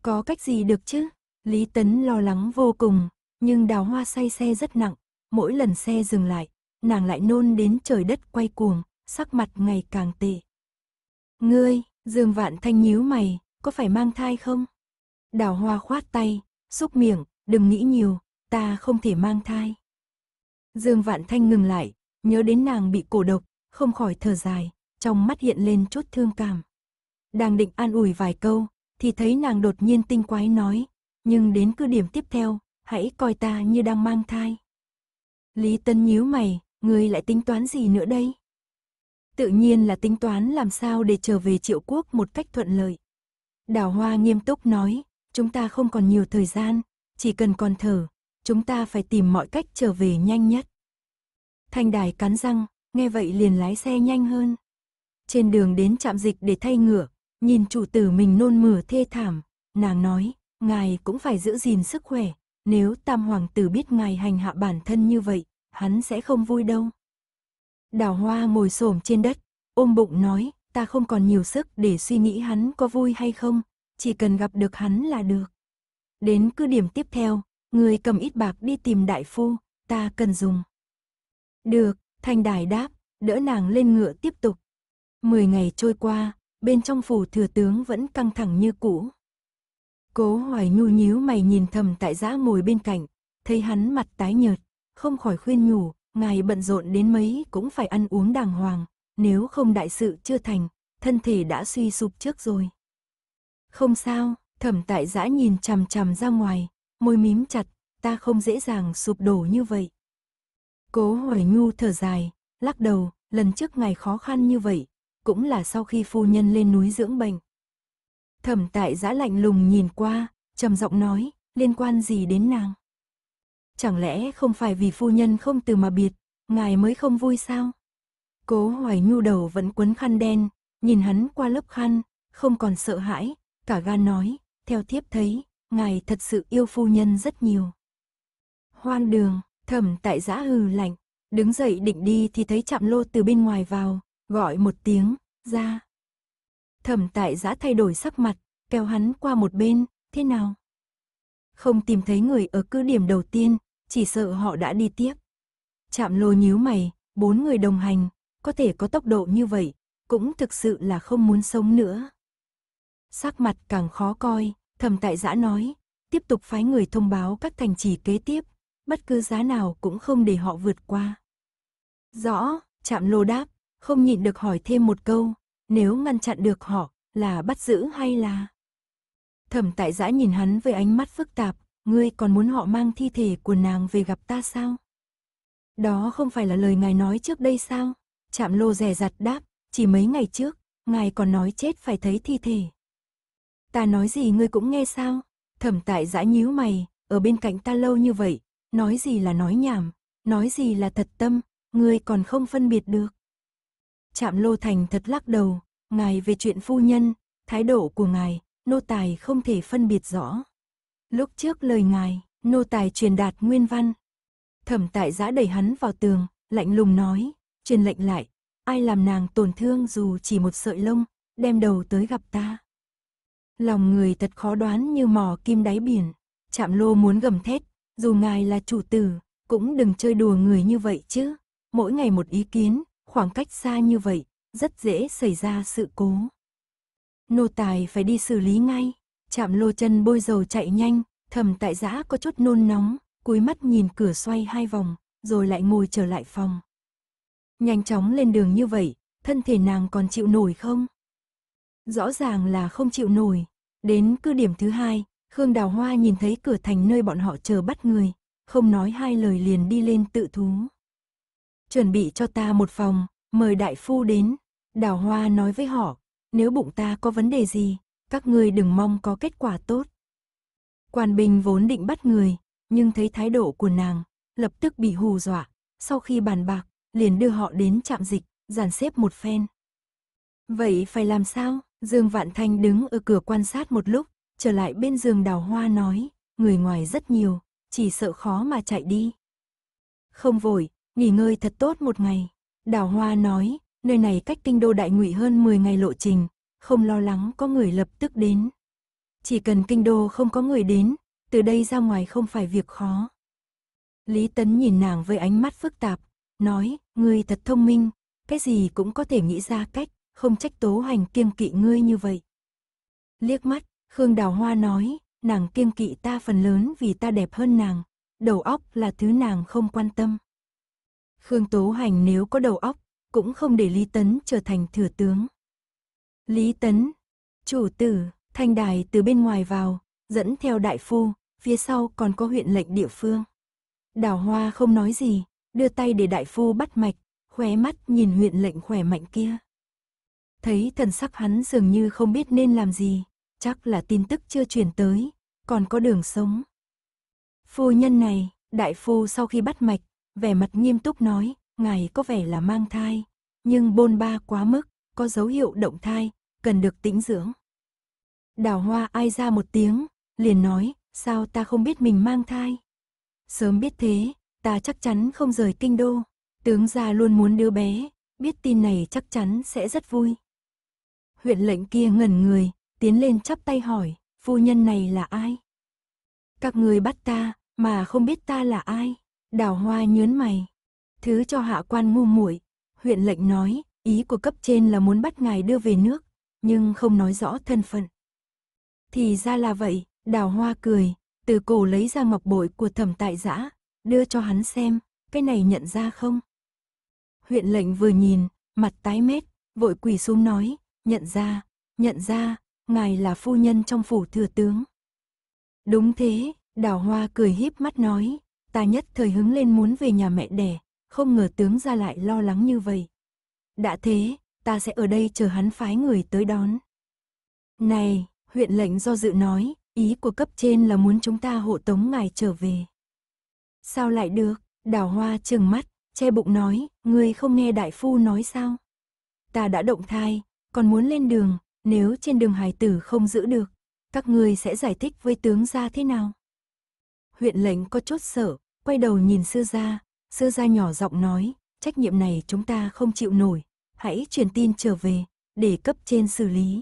Có cách gì được chứ? Lý Tấn lo lắng vô cùng, nhưng Đào Hoa say xe rất nặng, mỗi lần xe dừng lại, nàng lại nôn đến trời đất quay cuồng, sắc mặt ngày càng tệ. Ngươi, Dương Vạn Thanh nhíu mày, có phải mang thai không? Đào Hoa khoát tay, xúc miệng, đừng nghĩ nhiều, ta không thể mang thai. Dương Vạn Thanh ngừng lại, nhớ đến nàng bị cổ độc, không khỏi thở dài, trong mắt hiện lên chút thương cảm. Đang định an ủi vài câu, thì thấy nàng đột nhiên tinh quái nói, nhưng đến cứ điểm tiếp theo, hãy coi ta như đang mang thai. Lý Tân nhíu mày, ngươi lại tính toán gì nữa đây? Tự nhiên là tính toán làm sao để trở về triệu quốc một cách thuận lợi. Đào Hoa nghiêm túc nói, chúng ta không còn nhiều thời gian, chỉ cần còn thở, chúng ta phải tìm mọi cách trở về nhanh nhất. Thanh đài cắn răng, nghe vậy liền lái xe nhanh hơn. Trên đường đến trạm dịch để thay ngựa, nhìn chủ tử mình nôn mửa thê thảm, nàng nói, ngài cũng phải giữ gìn sức khỏe, nếu tam hoàng tử biết ngài hành hạ bản thân như vậy, hắn sẽ không vui đâu. Đào hoa ngồi xổm trên đất, ôm bụng nói, ta không còn nhiều sức để suy nghĩ hắn có vui hay không, chỉ cần gặp được hắn là được. Đến cứ điểm tiếp theo, người cầm ít bạc đi tìm đại phu, ta cần dùng. Được, thanh đài đáp, đỡ nàng lên ngựa tiếp tục. Mười ngày trôi qua, bên trong phủ thừa tướng vẫn căng thẳng như cũ. Cố hoài nhu nhíu mày nhìn thầm tại giã ngồi bên cạnh, thấy hắn mặt tái nhợt, không khỏi khuyên nhủ, ngài bận rộn đến mấy cũng phải ăn uống đàng hoàng, nếu không đại sự chưa thành, thân thể đã suy sụp trước rồi. Không sao, thẩm tại giã nhìn chằm chằm ra ngoài, môi mím chặt, ta không dễ dàng sụp đổ như vậy. Cố Hoài Nhu thở dài, lắc đầu, lần trước ngài khó khăn như vậy, cũng là sau khi phu nhân lên núi dưỡng bệnh. Thẩm tại giã lạnh lùng nhìn qua, trầm giọng nói, liên quan gì đến nàng? Chẳng lẽ không phải vì phu nhân không từ mà biệt, ngài mới không vui sao? Cố hoài nhu đầu vẫn quấn khăn đen, nhìn hắn qua lớp khăn, không còn sợ hãi, cả gan nói, theo thiếp thấy, ngài thật sự yêu phu nhân rất nhiều. Hoang đường, thẩm tại giã hừ lạnh, đứng dậy định đi thì thấy chạm lô từ bên ngoài vào, gọi một tiếng, ra. Thẩm tại giã thay đổi sắc mặt, kéo hắn qua một bên, thế nào? Không tìm thấy người ở cứ điểm đầu tiên, chỉ sợ họ đã đi tiếp. Chạm lô nhíu mày, bốn người đồng hành, có thể có tốc độ như vậy, cũng thực sự là không muốn sống nữa. Sắc mặt càng khó coi, thầm tại giã nói, tiếp tục phái người thông báo các thành trì kế tiếp, bất cứ giá nào cũng không để họ vượt qua. Rõ, chạm lô đáp, không nhịn được hỏi thêm một câu, nếu ngăn chặn được họ, là bắt giữ hay là... Thẩm tại giã nhìn hắn với ánh mắt phức tạp, ngươi còn muốn họ mang thi thể của nàng về gặp ta sao? Đó không phải là lời ngài nói trước đây sao? Chạm lô rè rặt đáp, chỉ mấy ngày trước, ngài còn nói chết phải thấy thi thể. Ta nói gì ngươi cũng nghe sao? Thẩm tại dã nhíu mày, ở bên cạnh ta lâu như vậy, nói gì là nói nhảm, nói gì là thật tâm, ngươi còn không phân biệt được. Chạm lô thành thật lắc đầu, ngài về chuyện phu nhân, thái độ của ngài, nô tài không thể phân biệt rõ. Lúc trước lời ngài, nô tài truyền đạt nguyên văn. Thẩm tại giã đẩy hắn vào tường, lạnh lùng nói, truyền lệnh lại, ai làm nàng tổn thương dù chỉ một sợi lông, đem đầu tới gặp ta. Lòng người thật khó đoán như mò kim đáy biển, chạm lô muốn gầm thét, dù ngài là chủ tử, cũng đừng chơi đùa người như vậy chứ. Mỗi ngày một ý kiến, khoảng cách xa như vậy, rất dễ xảy ra sự cố. Nô tài phải đi xử lý ngay. Chạm lô chân bôi dầu chạy nhanh, thầm tại giã có chút nôn nóng, cúi mắt nhìn cửa xoay hai vòng, rồi lại ngồi trở lại phòng. Nhanh chóng lên đường như vậy, thân thể nàng còn chịu nổi không? Rõ ràng là không chịu nổi. Đến cứ điểm thứ hai, Khương Đào Hoa nhìn thấy cửa thành nơi bọn họ chờ bắt người, không nói hai lời liền đi lên tự thú. Chuẩn bị cho ta một phòng, mời đại phu đến. Đào Hoa nói với họ, nếu bụng ta có vấn đề gì, các ngươi đừng mong có kết quả tốt. Quan binh vốn định bắt người, nhưng thấy thái độ của nàng, lập tức bị hù dọa, sau khi bàn bạc, liền đưa họ đến trạm dịch, dàn xếp một phen. Vậy phải làm sao? Dương Vạn Thanh đứng ở cửa quan sát một lúc, trở lại bên giường đào hoa nói, người ngoài rất nhiều, chỉ sợ khó mà chạy đi. Không vội, nghỉ ngơi thật tốt một ngày. Đào hoa nói, nơi này cách kinh đô đại ngụy hơn 10 ngày lộ trình, không lo lắng có người lập tức đến. Chỉ cần kinh đô không có người đến, từ đây ra ngoài không phải việc khó. Lý Tấn nhìn nàng với ánh mắt phức tạp, nói, ngươi thật thông minh, cái gì cũng có thể nghĩ ra cách, không trách tố hành kiêng kỵ ngươi như vậy. Liếc mắt, Khương Đào Hoa nói, nàng kiêng kỵ ta phần lớn vì ta đẹp hơn nàng, đầu óc là thứ nàng không quan tâm. Khương Tố Hành nếu có đầu óc, cũng không để Lý Tấn trở thành thừa tướng. Lý Tấn, chủ tử, thanh đài từ bên ngoài vào, dẫn theo đại phu, phía sau còn có huyện lệnh địa phương. Đào Hoa không nói gì, đưa tay để đại phu bắt mạch, khóe mắt nhìn huyện lệnh khỏe mạnh kia. Thấy thần sắc hắn dường như không biết nên làm gì, chắc là tin tức chưa truyền tới, còn có đường sống. Phu nhân này, đại phu sau khi bắt mạch, vẻ mặt nghiêm túc nói, ngài có vẻ là mang thai, nhưng bôn ba quá mức, có dấu hiệu động thai, cần được tĩnh dưỡng. Đào hoa ai ra một tiếng, liền nói, sao ta không biết mình mang thai. Sớm biết thế, ta chắc chắn không rời kinh đô. Tướng gia luôn muốn đứa bé, biết tin này chắc chắn sẽ rất vui. Huyện lệnh kia ngẩn người, tiến lên chắp tay hỏi, phu nhân này là ai? Các người bắt ta, mà không biết ta là ai? Đào hoa nhớn mày. Thứ cho hạ quan ngu muội huyện lệnh nói, Ý của cấp trên là muốn bắt ngài đưa về nước, nhưng không nói rõ thân phận. Thì ra là vậy, đào hoa cười, từ cổ lấy ra ngọc bội của thẩm tại giã, đưa cho hắn xem, cái này nhận ra không? Huyện lệnh vừa nhìn, mặt tái mét, vội quỳ xuống nói, nhận ra, nhận ra, ngài là phu nhân trong phủ thừa tướng. Đúng thế, đào hoa cười híp mắt nói, ta nhất thời hứng lên muốn về nhà mẹ đẻ, không ngờ tướng ra lại lo lắng như vậy, đã thế, ta sẽ ở đây chờ hắn phái người tới đón. Này, huyện lệnh do dự nói, ý của cấp trên là muốn chúng ta hộ tống ngài trở về. Sao lại được, đào hoa trừng mắt, che bụng nói, ngươi không nghe đại phu nói sao? Ta đã động thai, còn muốn lên đường, nếu trên đường hài tử không giữ được, các ngươi sẽ giải thích với tướng gia thế nào? Huyện lệnh có chút sợ quay đầu nhìn sư gia, sư gia nhỏ giọng nói, trách nhiệm này chúng ta không chịu nổi, hãy truyền tin trở về, để cấp trên xử lý.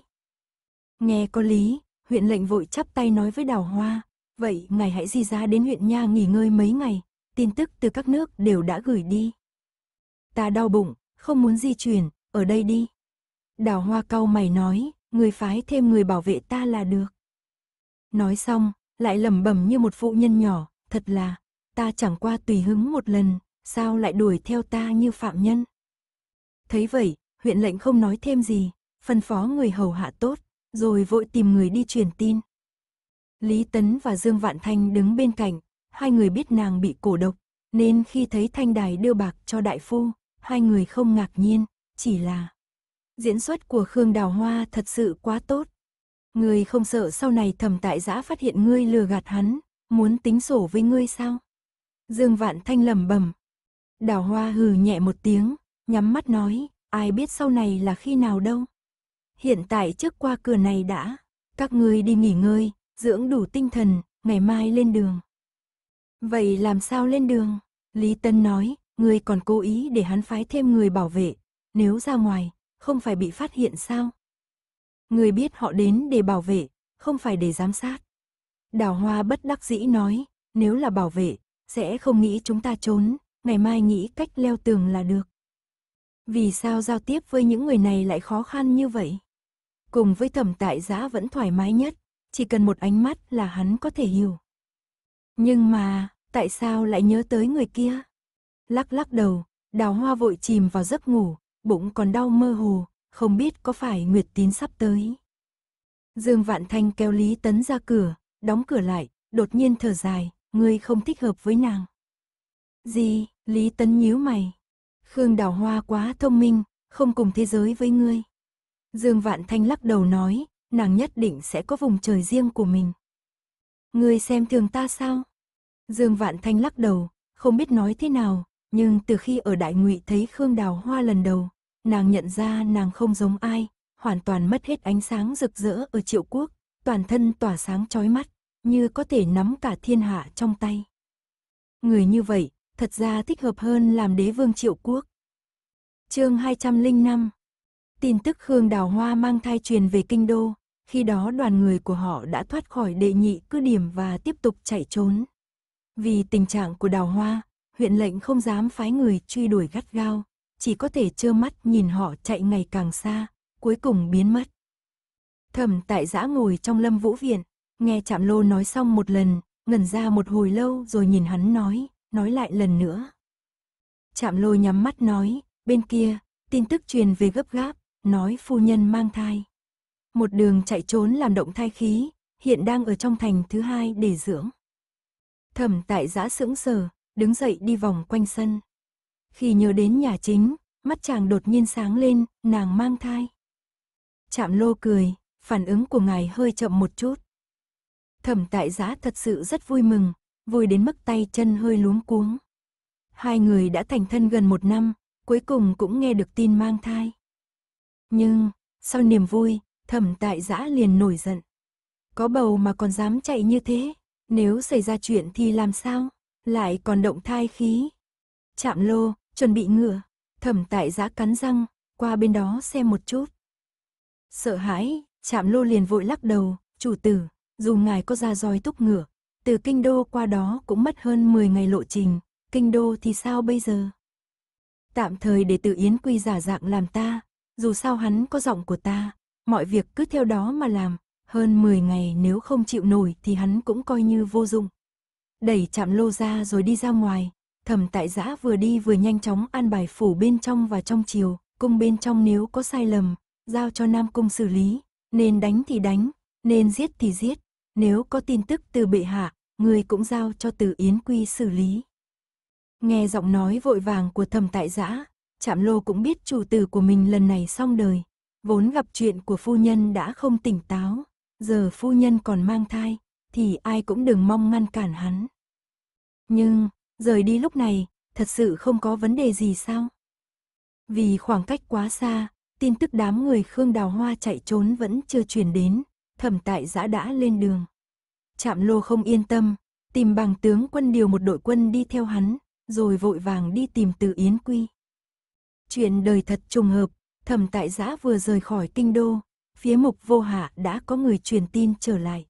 Nghe có lý, huyện lệnh vội chắp tay nói với Đào Hoa, vậy ngài hãy di ra đến huyện nha nghỉ ngơi mấy ngày, tin tức từ các nước đều đã gửi đi. Ta đau bụng, không muốn di chuyển, ở đây đi. Đào Hoa cau mày nói, người phái thêm người bảo vệ ta là được. Nói xong, lại lẩm bẩm như một phụ nhân nhỏ, thật là, ta chẳng qua tùy hứng một lần, Sao lại đuổi theo ta như phạm nhân? Thấy vậy, huyện lệnh không nói thêm gì, phân phó người hầu hạ tốt, rồi vội tìm người đi truyền tin. Lý Tấn và Dương Vạn Thanh đứng bên cạnh, hai người biết nàng bị cổ độc, nên khi thấy Thanh Đài đưa bạc cho đại phu, hai người không ngạc nhiên, chỉ là diễn xuất của Khương Đào Hoa thật sự quá tốt. người không sợ sau này thẩm tại giã phát hiện ngươi lừa gạt hắn, muốn tính sổ với ngươi sao? Dương Vạn Thanh lầm bầm, Đào hoa hừ nhẹ một tiếng, nhắm mắt nói, ai biết sau này là khi nào đâu. Hiện tại trước qua cửa này đã, các ngươi đi nghỉ ngơi, dưỡng đủ tinh thần, ngày mai lên đường. Vậy làm sao lên đường? Lý Tân nói, ngươi còn cố ý để hắn phái thêm người bảo vệ, nếu ra ngoài, không phải bị phát hiện sao? Ngươi biết họ đến để bảo vệ, không phải để giám sát. Đào Hoa bất đắc dĩ nói, nếu là bảo vệ, sẽ không nghĩ chúng ta trốn, ngày mai nghĩ cách leo tường là được. Vì sao giao tiếp với những người này lại khó khăn như vậy? Cùng với thẩm tại giã vẫn thoải mái nhất, chỉ cần một ánh mắt là hắn có thể hiểu. Nhưng mà, tại sao lại nhớ tới người kia? Lắc lắc đầu, đào hoa vội chìm vào giấc ngủ, bụng còn đau mơ hồ, không biết có phải Nguyệt Tín sắp tới. Dương Vạn Thanh kéo Lý Tấn ra cửa, đóng cửa lại, đột nhiên thở dài, ngươi không thích hợp với nàng. Gì, Lý Tấn nhíu mày. Khương Đào Hoa quá thông minh, không cùng thế giới với ngươi. Dương Vạn Thanh lắc đầu nói, nàng nhất định sẽ có vùng trời riêng của mình. Ngươi xem thường ta sao? Dương Vạn Thanh lắc đầu, không biết nói thế nào, nhưng từ khi ở Đại Ngụy thấy Khương Đào Hoa lần đầu, nàng nhận ra nàng không giống ai, hoàn toàn mất hết ánh sáng rực rỡ ở Triệu Quốc, toàn thân tỏa sáng chói mắt, như có thể nắm cả thiên hạ trong tay. Người như vậy, thật ra thích hợp hơn làm đế vương triệu quốc. Chương 205 Tin tức Khương Đào Hoa mang thai truyền về kinh đô, khi đó đoàn người của họ đã thoát khỏi đệ nhị cứ điểm và tiếp tục chạy trốn. Vì tình trạng của Đào Hoa, huyện lệnh không dám phái người truy đuổi gắt gao, chỉ có thể trơ mắt nhìn họ chạy ngày càng xa, cuối cùng biến mất. Thẩm tại giã ngồi trong lâm vũ viện, nghe chạm lô nói xong một lần, ngẩn ra một hồi lâu rồi nhìn hắn nói, nói lại lần nữa. Chạm lôi nhắm mắt nói, bên kia, tin tức truyền về gấp gáp, nói phu nhân mang thai. Một đường chạy trốn làm động thai khí, hiện đang ở trong thành thứ hai để dưỡng. Thẩm tại giã sững sờ, đứng dậy đi vòng quanh sân. Khi nhớ đến nhà chính, mắt chàng đột nhiên sáng lên, nàng mang thai. Chạm lô cười, phản ứng của ngài hơi chậm một chút. Thẩm tại giã thật sự rất vui mừng, vui đến mức tay chân hơi luống cuống. Hai người đã thành thân gần một năm, cuối cùng cũng nghe được tin mang thai. Nhưng, sau niềm vui, thẩm tại giã liền nổi giận. Có bầu mà còn dám chạy như thế, nếu xảy ra chuyện thì làm sao, lại còn động thai khí. Chạm lô, chuẩn bị ngựa, thẩm tại giã cắn răng, qua bên đó xem một chút. Sợ hãi, chạm lô liền vội lắc đầu, chủ tử, dù ngài có ra roi túc ngựa, từ kinh đô qua đó cũng mất hơn 10 ngày lộ trình, kinh đô thì sao bây giờ? Tạm thời để tự Yến Quy giả dạng làm ta, dù sao hắn có giọng của ta, mọi việc cứ theo đó mà làm, hơn 10 ngày nếu không chịu nổi thì hắn cũng coi như vô dụng. Đẩy chạm lô ra rồi đi ra ngoài, thẩm tại giã vừa đi vừa nhanh chóng an bài phủ bên trong và trong chiều, cung bên trong nếu có sai lầm, giao cho Nam Cung xử lý, nên đánh thì đánh, nên giết thì giết, nếu có tin tức từ bệ hạ, người cũng giao cho từ Yến Quy xử lý. Nghe giọng nói vội vàng của thầm tại giã, chạm lô cũng biết chủ tử của mình lần này xong đời. Vốn gặp chuyện của phu nhân đã không tỉnh táo, giờ phu nhân còn mang thai, thì ai cũng đừng mong ngăn cản hắn. Nhưng, rời đi lúc này, thật sự không có vấn đề gì sao? Vì khoảng cách quá xa, tin tức đám người Khương Đào Hoa chạy trốn vẫn chưa truyền đến, thẩm tại giã đã lên đường. Chạm lô không yên tâm, tìm bằng tướng quân điều một đội quân đi theo hắn, rồi vội vàng đi tìm từ Yến Quy. Chuyện đời thật trùng hợp, thẩm tại giã vừa rời khỏi kinh đô, phía mục vô hạ đã có người truyền tin trở lại.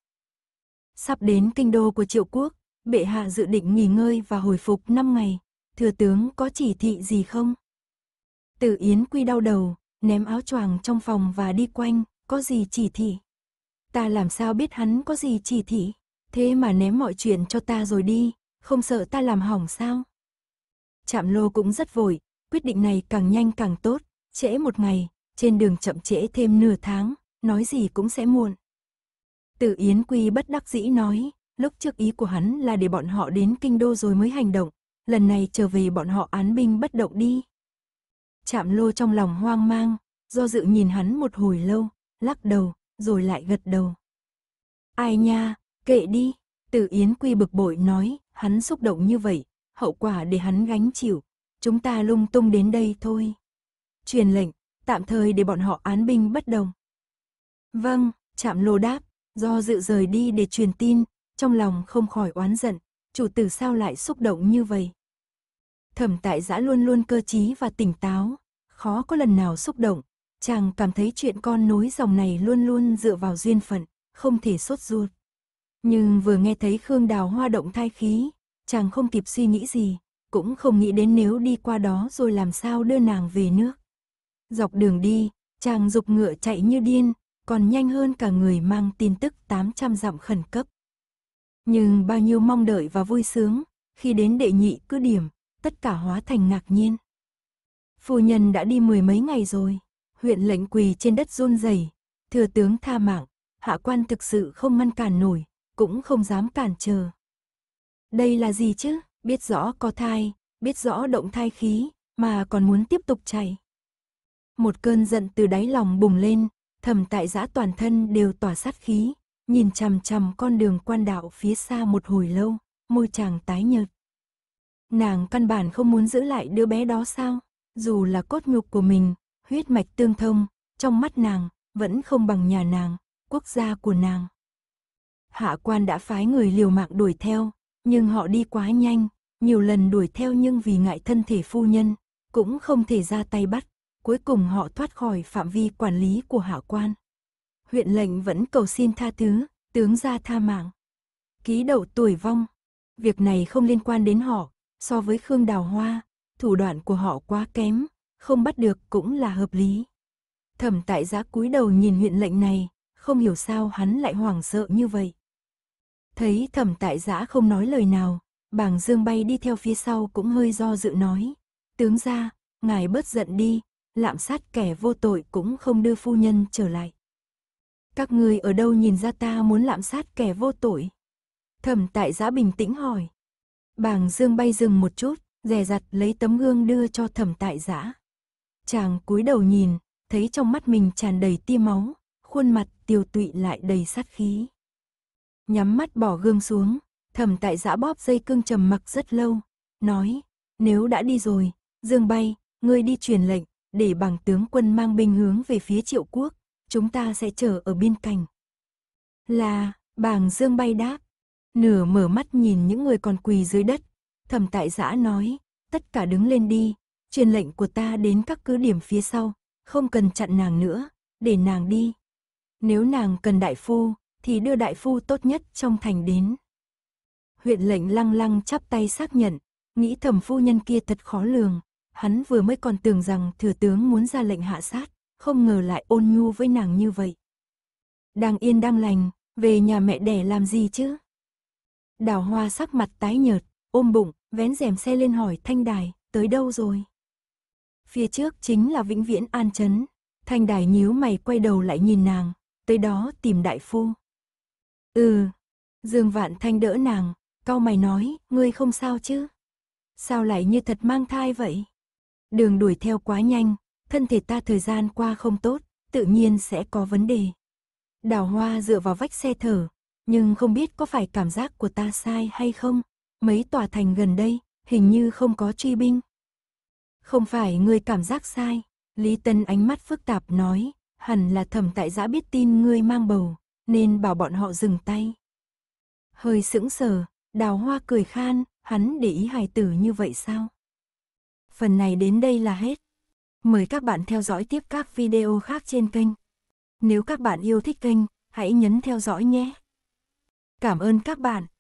Sắp đến kinh đô của triệu quốc, bệ hạ dự định nghỉ ngơi và hồi phục 5 ngày, thừa tướng có chỉ thị gì không? Từ Yến Quy đau đầu, ném áo choàng trong phòng và đi quanh, có gì chỉ thị? ta làm sao biết hắn có gì chỉ thị, thế mà ném mọi chuyện cho ta rồi đi, không sợ ta làm hỏng sao? Chạm lô cũng rất vội, quyết định này càng nhanh càng tốt, trễ một ngày, trên đường chậm trễ thêm nửa tháng, nói gì cũng sẽ muộn. Tử Yến Quy bất đắc dĩ nói, lúc trước ý của hắn là để bọn họ đến kinh đô rồi mới hành động, lần này trở về bọn họ án binh bất động đi. Chạm lô trong lòng hoang mang, do dự nhìn hắn một hồi lâu, lắc đầu, rồi lại gật đầu. Ai nha, kệ đi, Từ Yến Quy bực bội nói, hắn xúc động như vậy, hậu quả để hắn gánh chịu, chúng ta lung tung đến đây thôi. Truyền lệnh, tạm thời để bọn họ án binh bất đồng. Vâng, chạm lô đáp, do dự rời đi để truyền tin, trong lòng không khỏi oán giận, chủ tử sao lại xúc động như vậy. Thẩm tại giã luôn luôn cơ trí và tỉnh táo, khó có lần nào xúc động, Chàng cảm thấy chuyện con nối dòng này luôn luôn dựa vào duyên phận, không thể sốt ruột. Nhưng vừa nghe thấy Khương Đào Hoa động thai khí, chàng không kịp suy nghĩ gì, cũng không nghĩ đến nếu đi qua đó rồi làm sao đưa nàng về nước. Dọc đường đi, chàng dục ngựa chạy như điên, còn nhanh hơn cả người mang tin tức 800 dặm khẩn cấp. Nhưng bao nhiêu mong đợi và vui sướng, khi đến đệ nhị cứ điểm, tất cả hóa thành ngạc nhiên. Phu nhân đã đi mười mấy ngày rồi huyện lệnh quỳ trên đất run rẩy thừa tướng tha mạng, hạ quan thực sự không ngăn cản nổi, cũng không dám cản trở. Đây là gì chứ, biết rõ có thai, biết rõ động thai khí, mà còn muốn tiếp tục chảy. Một cơn giận từ đáy lòng bùng lên, thầm tại giã toàn thân đều tỏa sát khí, nhìn chằm chằm con đường quan đạo phía xa một hồi lâu, môi chàng tái nhợt. Nàng căn bản không muốn giữ lại đứa bé đó sao, dù là cốt nhục của mình, huyết mạch tương thông, trong mắt nàng, vẫn không bằng nhà nàng, quốc gia của nàng. Hạ quan đã phái người liều mạng đuổi theo, nhưng họ đi quá nhanh, nhiều lần đuổi theo nhưng vì ngại thân thể phu nhân, cũng không thể ra tay bắt, cuối cùng họ thoát khỏi phạm vi quản lý của hạ quan. Huyện lệnh vẫn cầu xin tha thứ, tướng ra tha mạng. Ký đậu tuổi vong, việc này không liên quan đến họ, so với Khương Đào Hoa, thủ đoạn của họ quá kém, không bắt được cũng là hợp lý. Thẩm tại giã cúi đầu nhìn huyện lệnh này, không hiểu sao hắn lại hoảng sợ như vậy. Thấy thẩm tại giã không nói lời nào, bàng dương bay đi theo phía sau cũng hơi do dự nói. Tướng ra, ngài bớt giận đi, lạm sát kẻ vô tội cũng không đưa phu nhân trở lại. Các người ở đâu nhìn ra ta muốn lạm sát kẻ vô tội? Thẩm tại giã bình tĩnh hỏi. Bàng dương bay dừng một chút, dè dặt lấy tấm gương đưa cho thẩm tại giã. Chàng cúi đầu nhìn, thấy trong mắt mình tràn đầy tia máu, khuôn mặt tiêu tụy lại đầy sát khí. Nhắm mắt bỏ gương xuống, thầm tại giã bóp dây cương trầm mặc rất lâu, nói, nếu đã đi rồi, dương bay, ngươi đi truyền lệnh, để bằng tướng quân mang binh hướng về phía triệu quốc, chúng ta sẽ chờ ở biên cảnh. Là, bàng dương bay đáp, nửa mở mắt nhìn những người còn quỳ dưới đất, thầm tại giã nói, tất cả đứng lên đi, truyền lệnh của ta đến các cứ điểm phía sau, không cần chặn nàng nữa, để nàng đi. Nếu nàng cần đại phu, thì đưa đại phu tốt nhất trong thành đến. Huyện lệnh lăng lăng chắp tay xác nhận, nghĩ thầm phu nhân kia thật khó lường, hắn vừa mới còn tưởng rằng thừa tướng muốn ra lệnh hạ sát, không ngờ lại ôn nhu với nàng như vậy. Đang yên đang lành, về nhà mẹ đẻ làm gì chứ? Đào hoa sắc mặt tái nhợt, ôm bụng, vén rèm xe lên hỏi thanh đài, tới đâu rồi? phía trước chính là vĩnh viễn an chấn. Thanh đài nhíu mày quay đầu lại nhìn nàng, tới đó tìm đại phu. Ừ, Dương Vạn Thanh đỡ nàng, cau mày nói, ngươi không sao chứ? Sao lại như thật mang thai vậy? Đường đuổi theo quá nhanh, thân thể ta thời gian qua không tốt, tự nhiên sẽ có vấn đề. Đào hoa dựa vào vách xe thở, nhưng không biết có phải cảm giác của ta sai hay không? Mấy tòa thành gần đây, hình như không có truy binh. Không phải ngươi cảm giác sai. Lý Tân ánh mắt phức tạp nói, hẳn là thẩm tại giã biết tin ngươi mang bầu, nên bảo bọn họ dừng tay. Hơi sững sờ, đào hoa cười khan, hắn để ý hài tử như vậy sao? Phần này đến đây là hết. Mời các bạn theo dõi tiếp các video khác trên kênh. Nếu các bạn yêu thích kênh, hãy nhấn theo dõi nhé. Cảm ơn các bạn.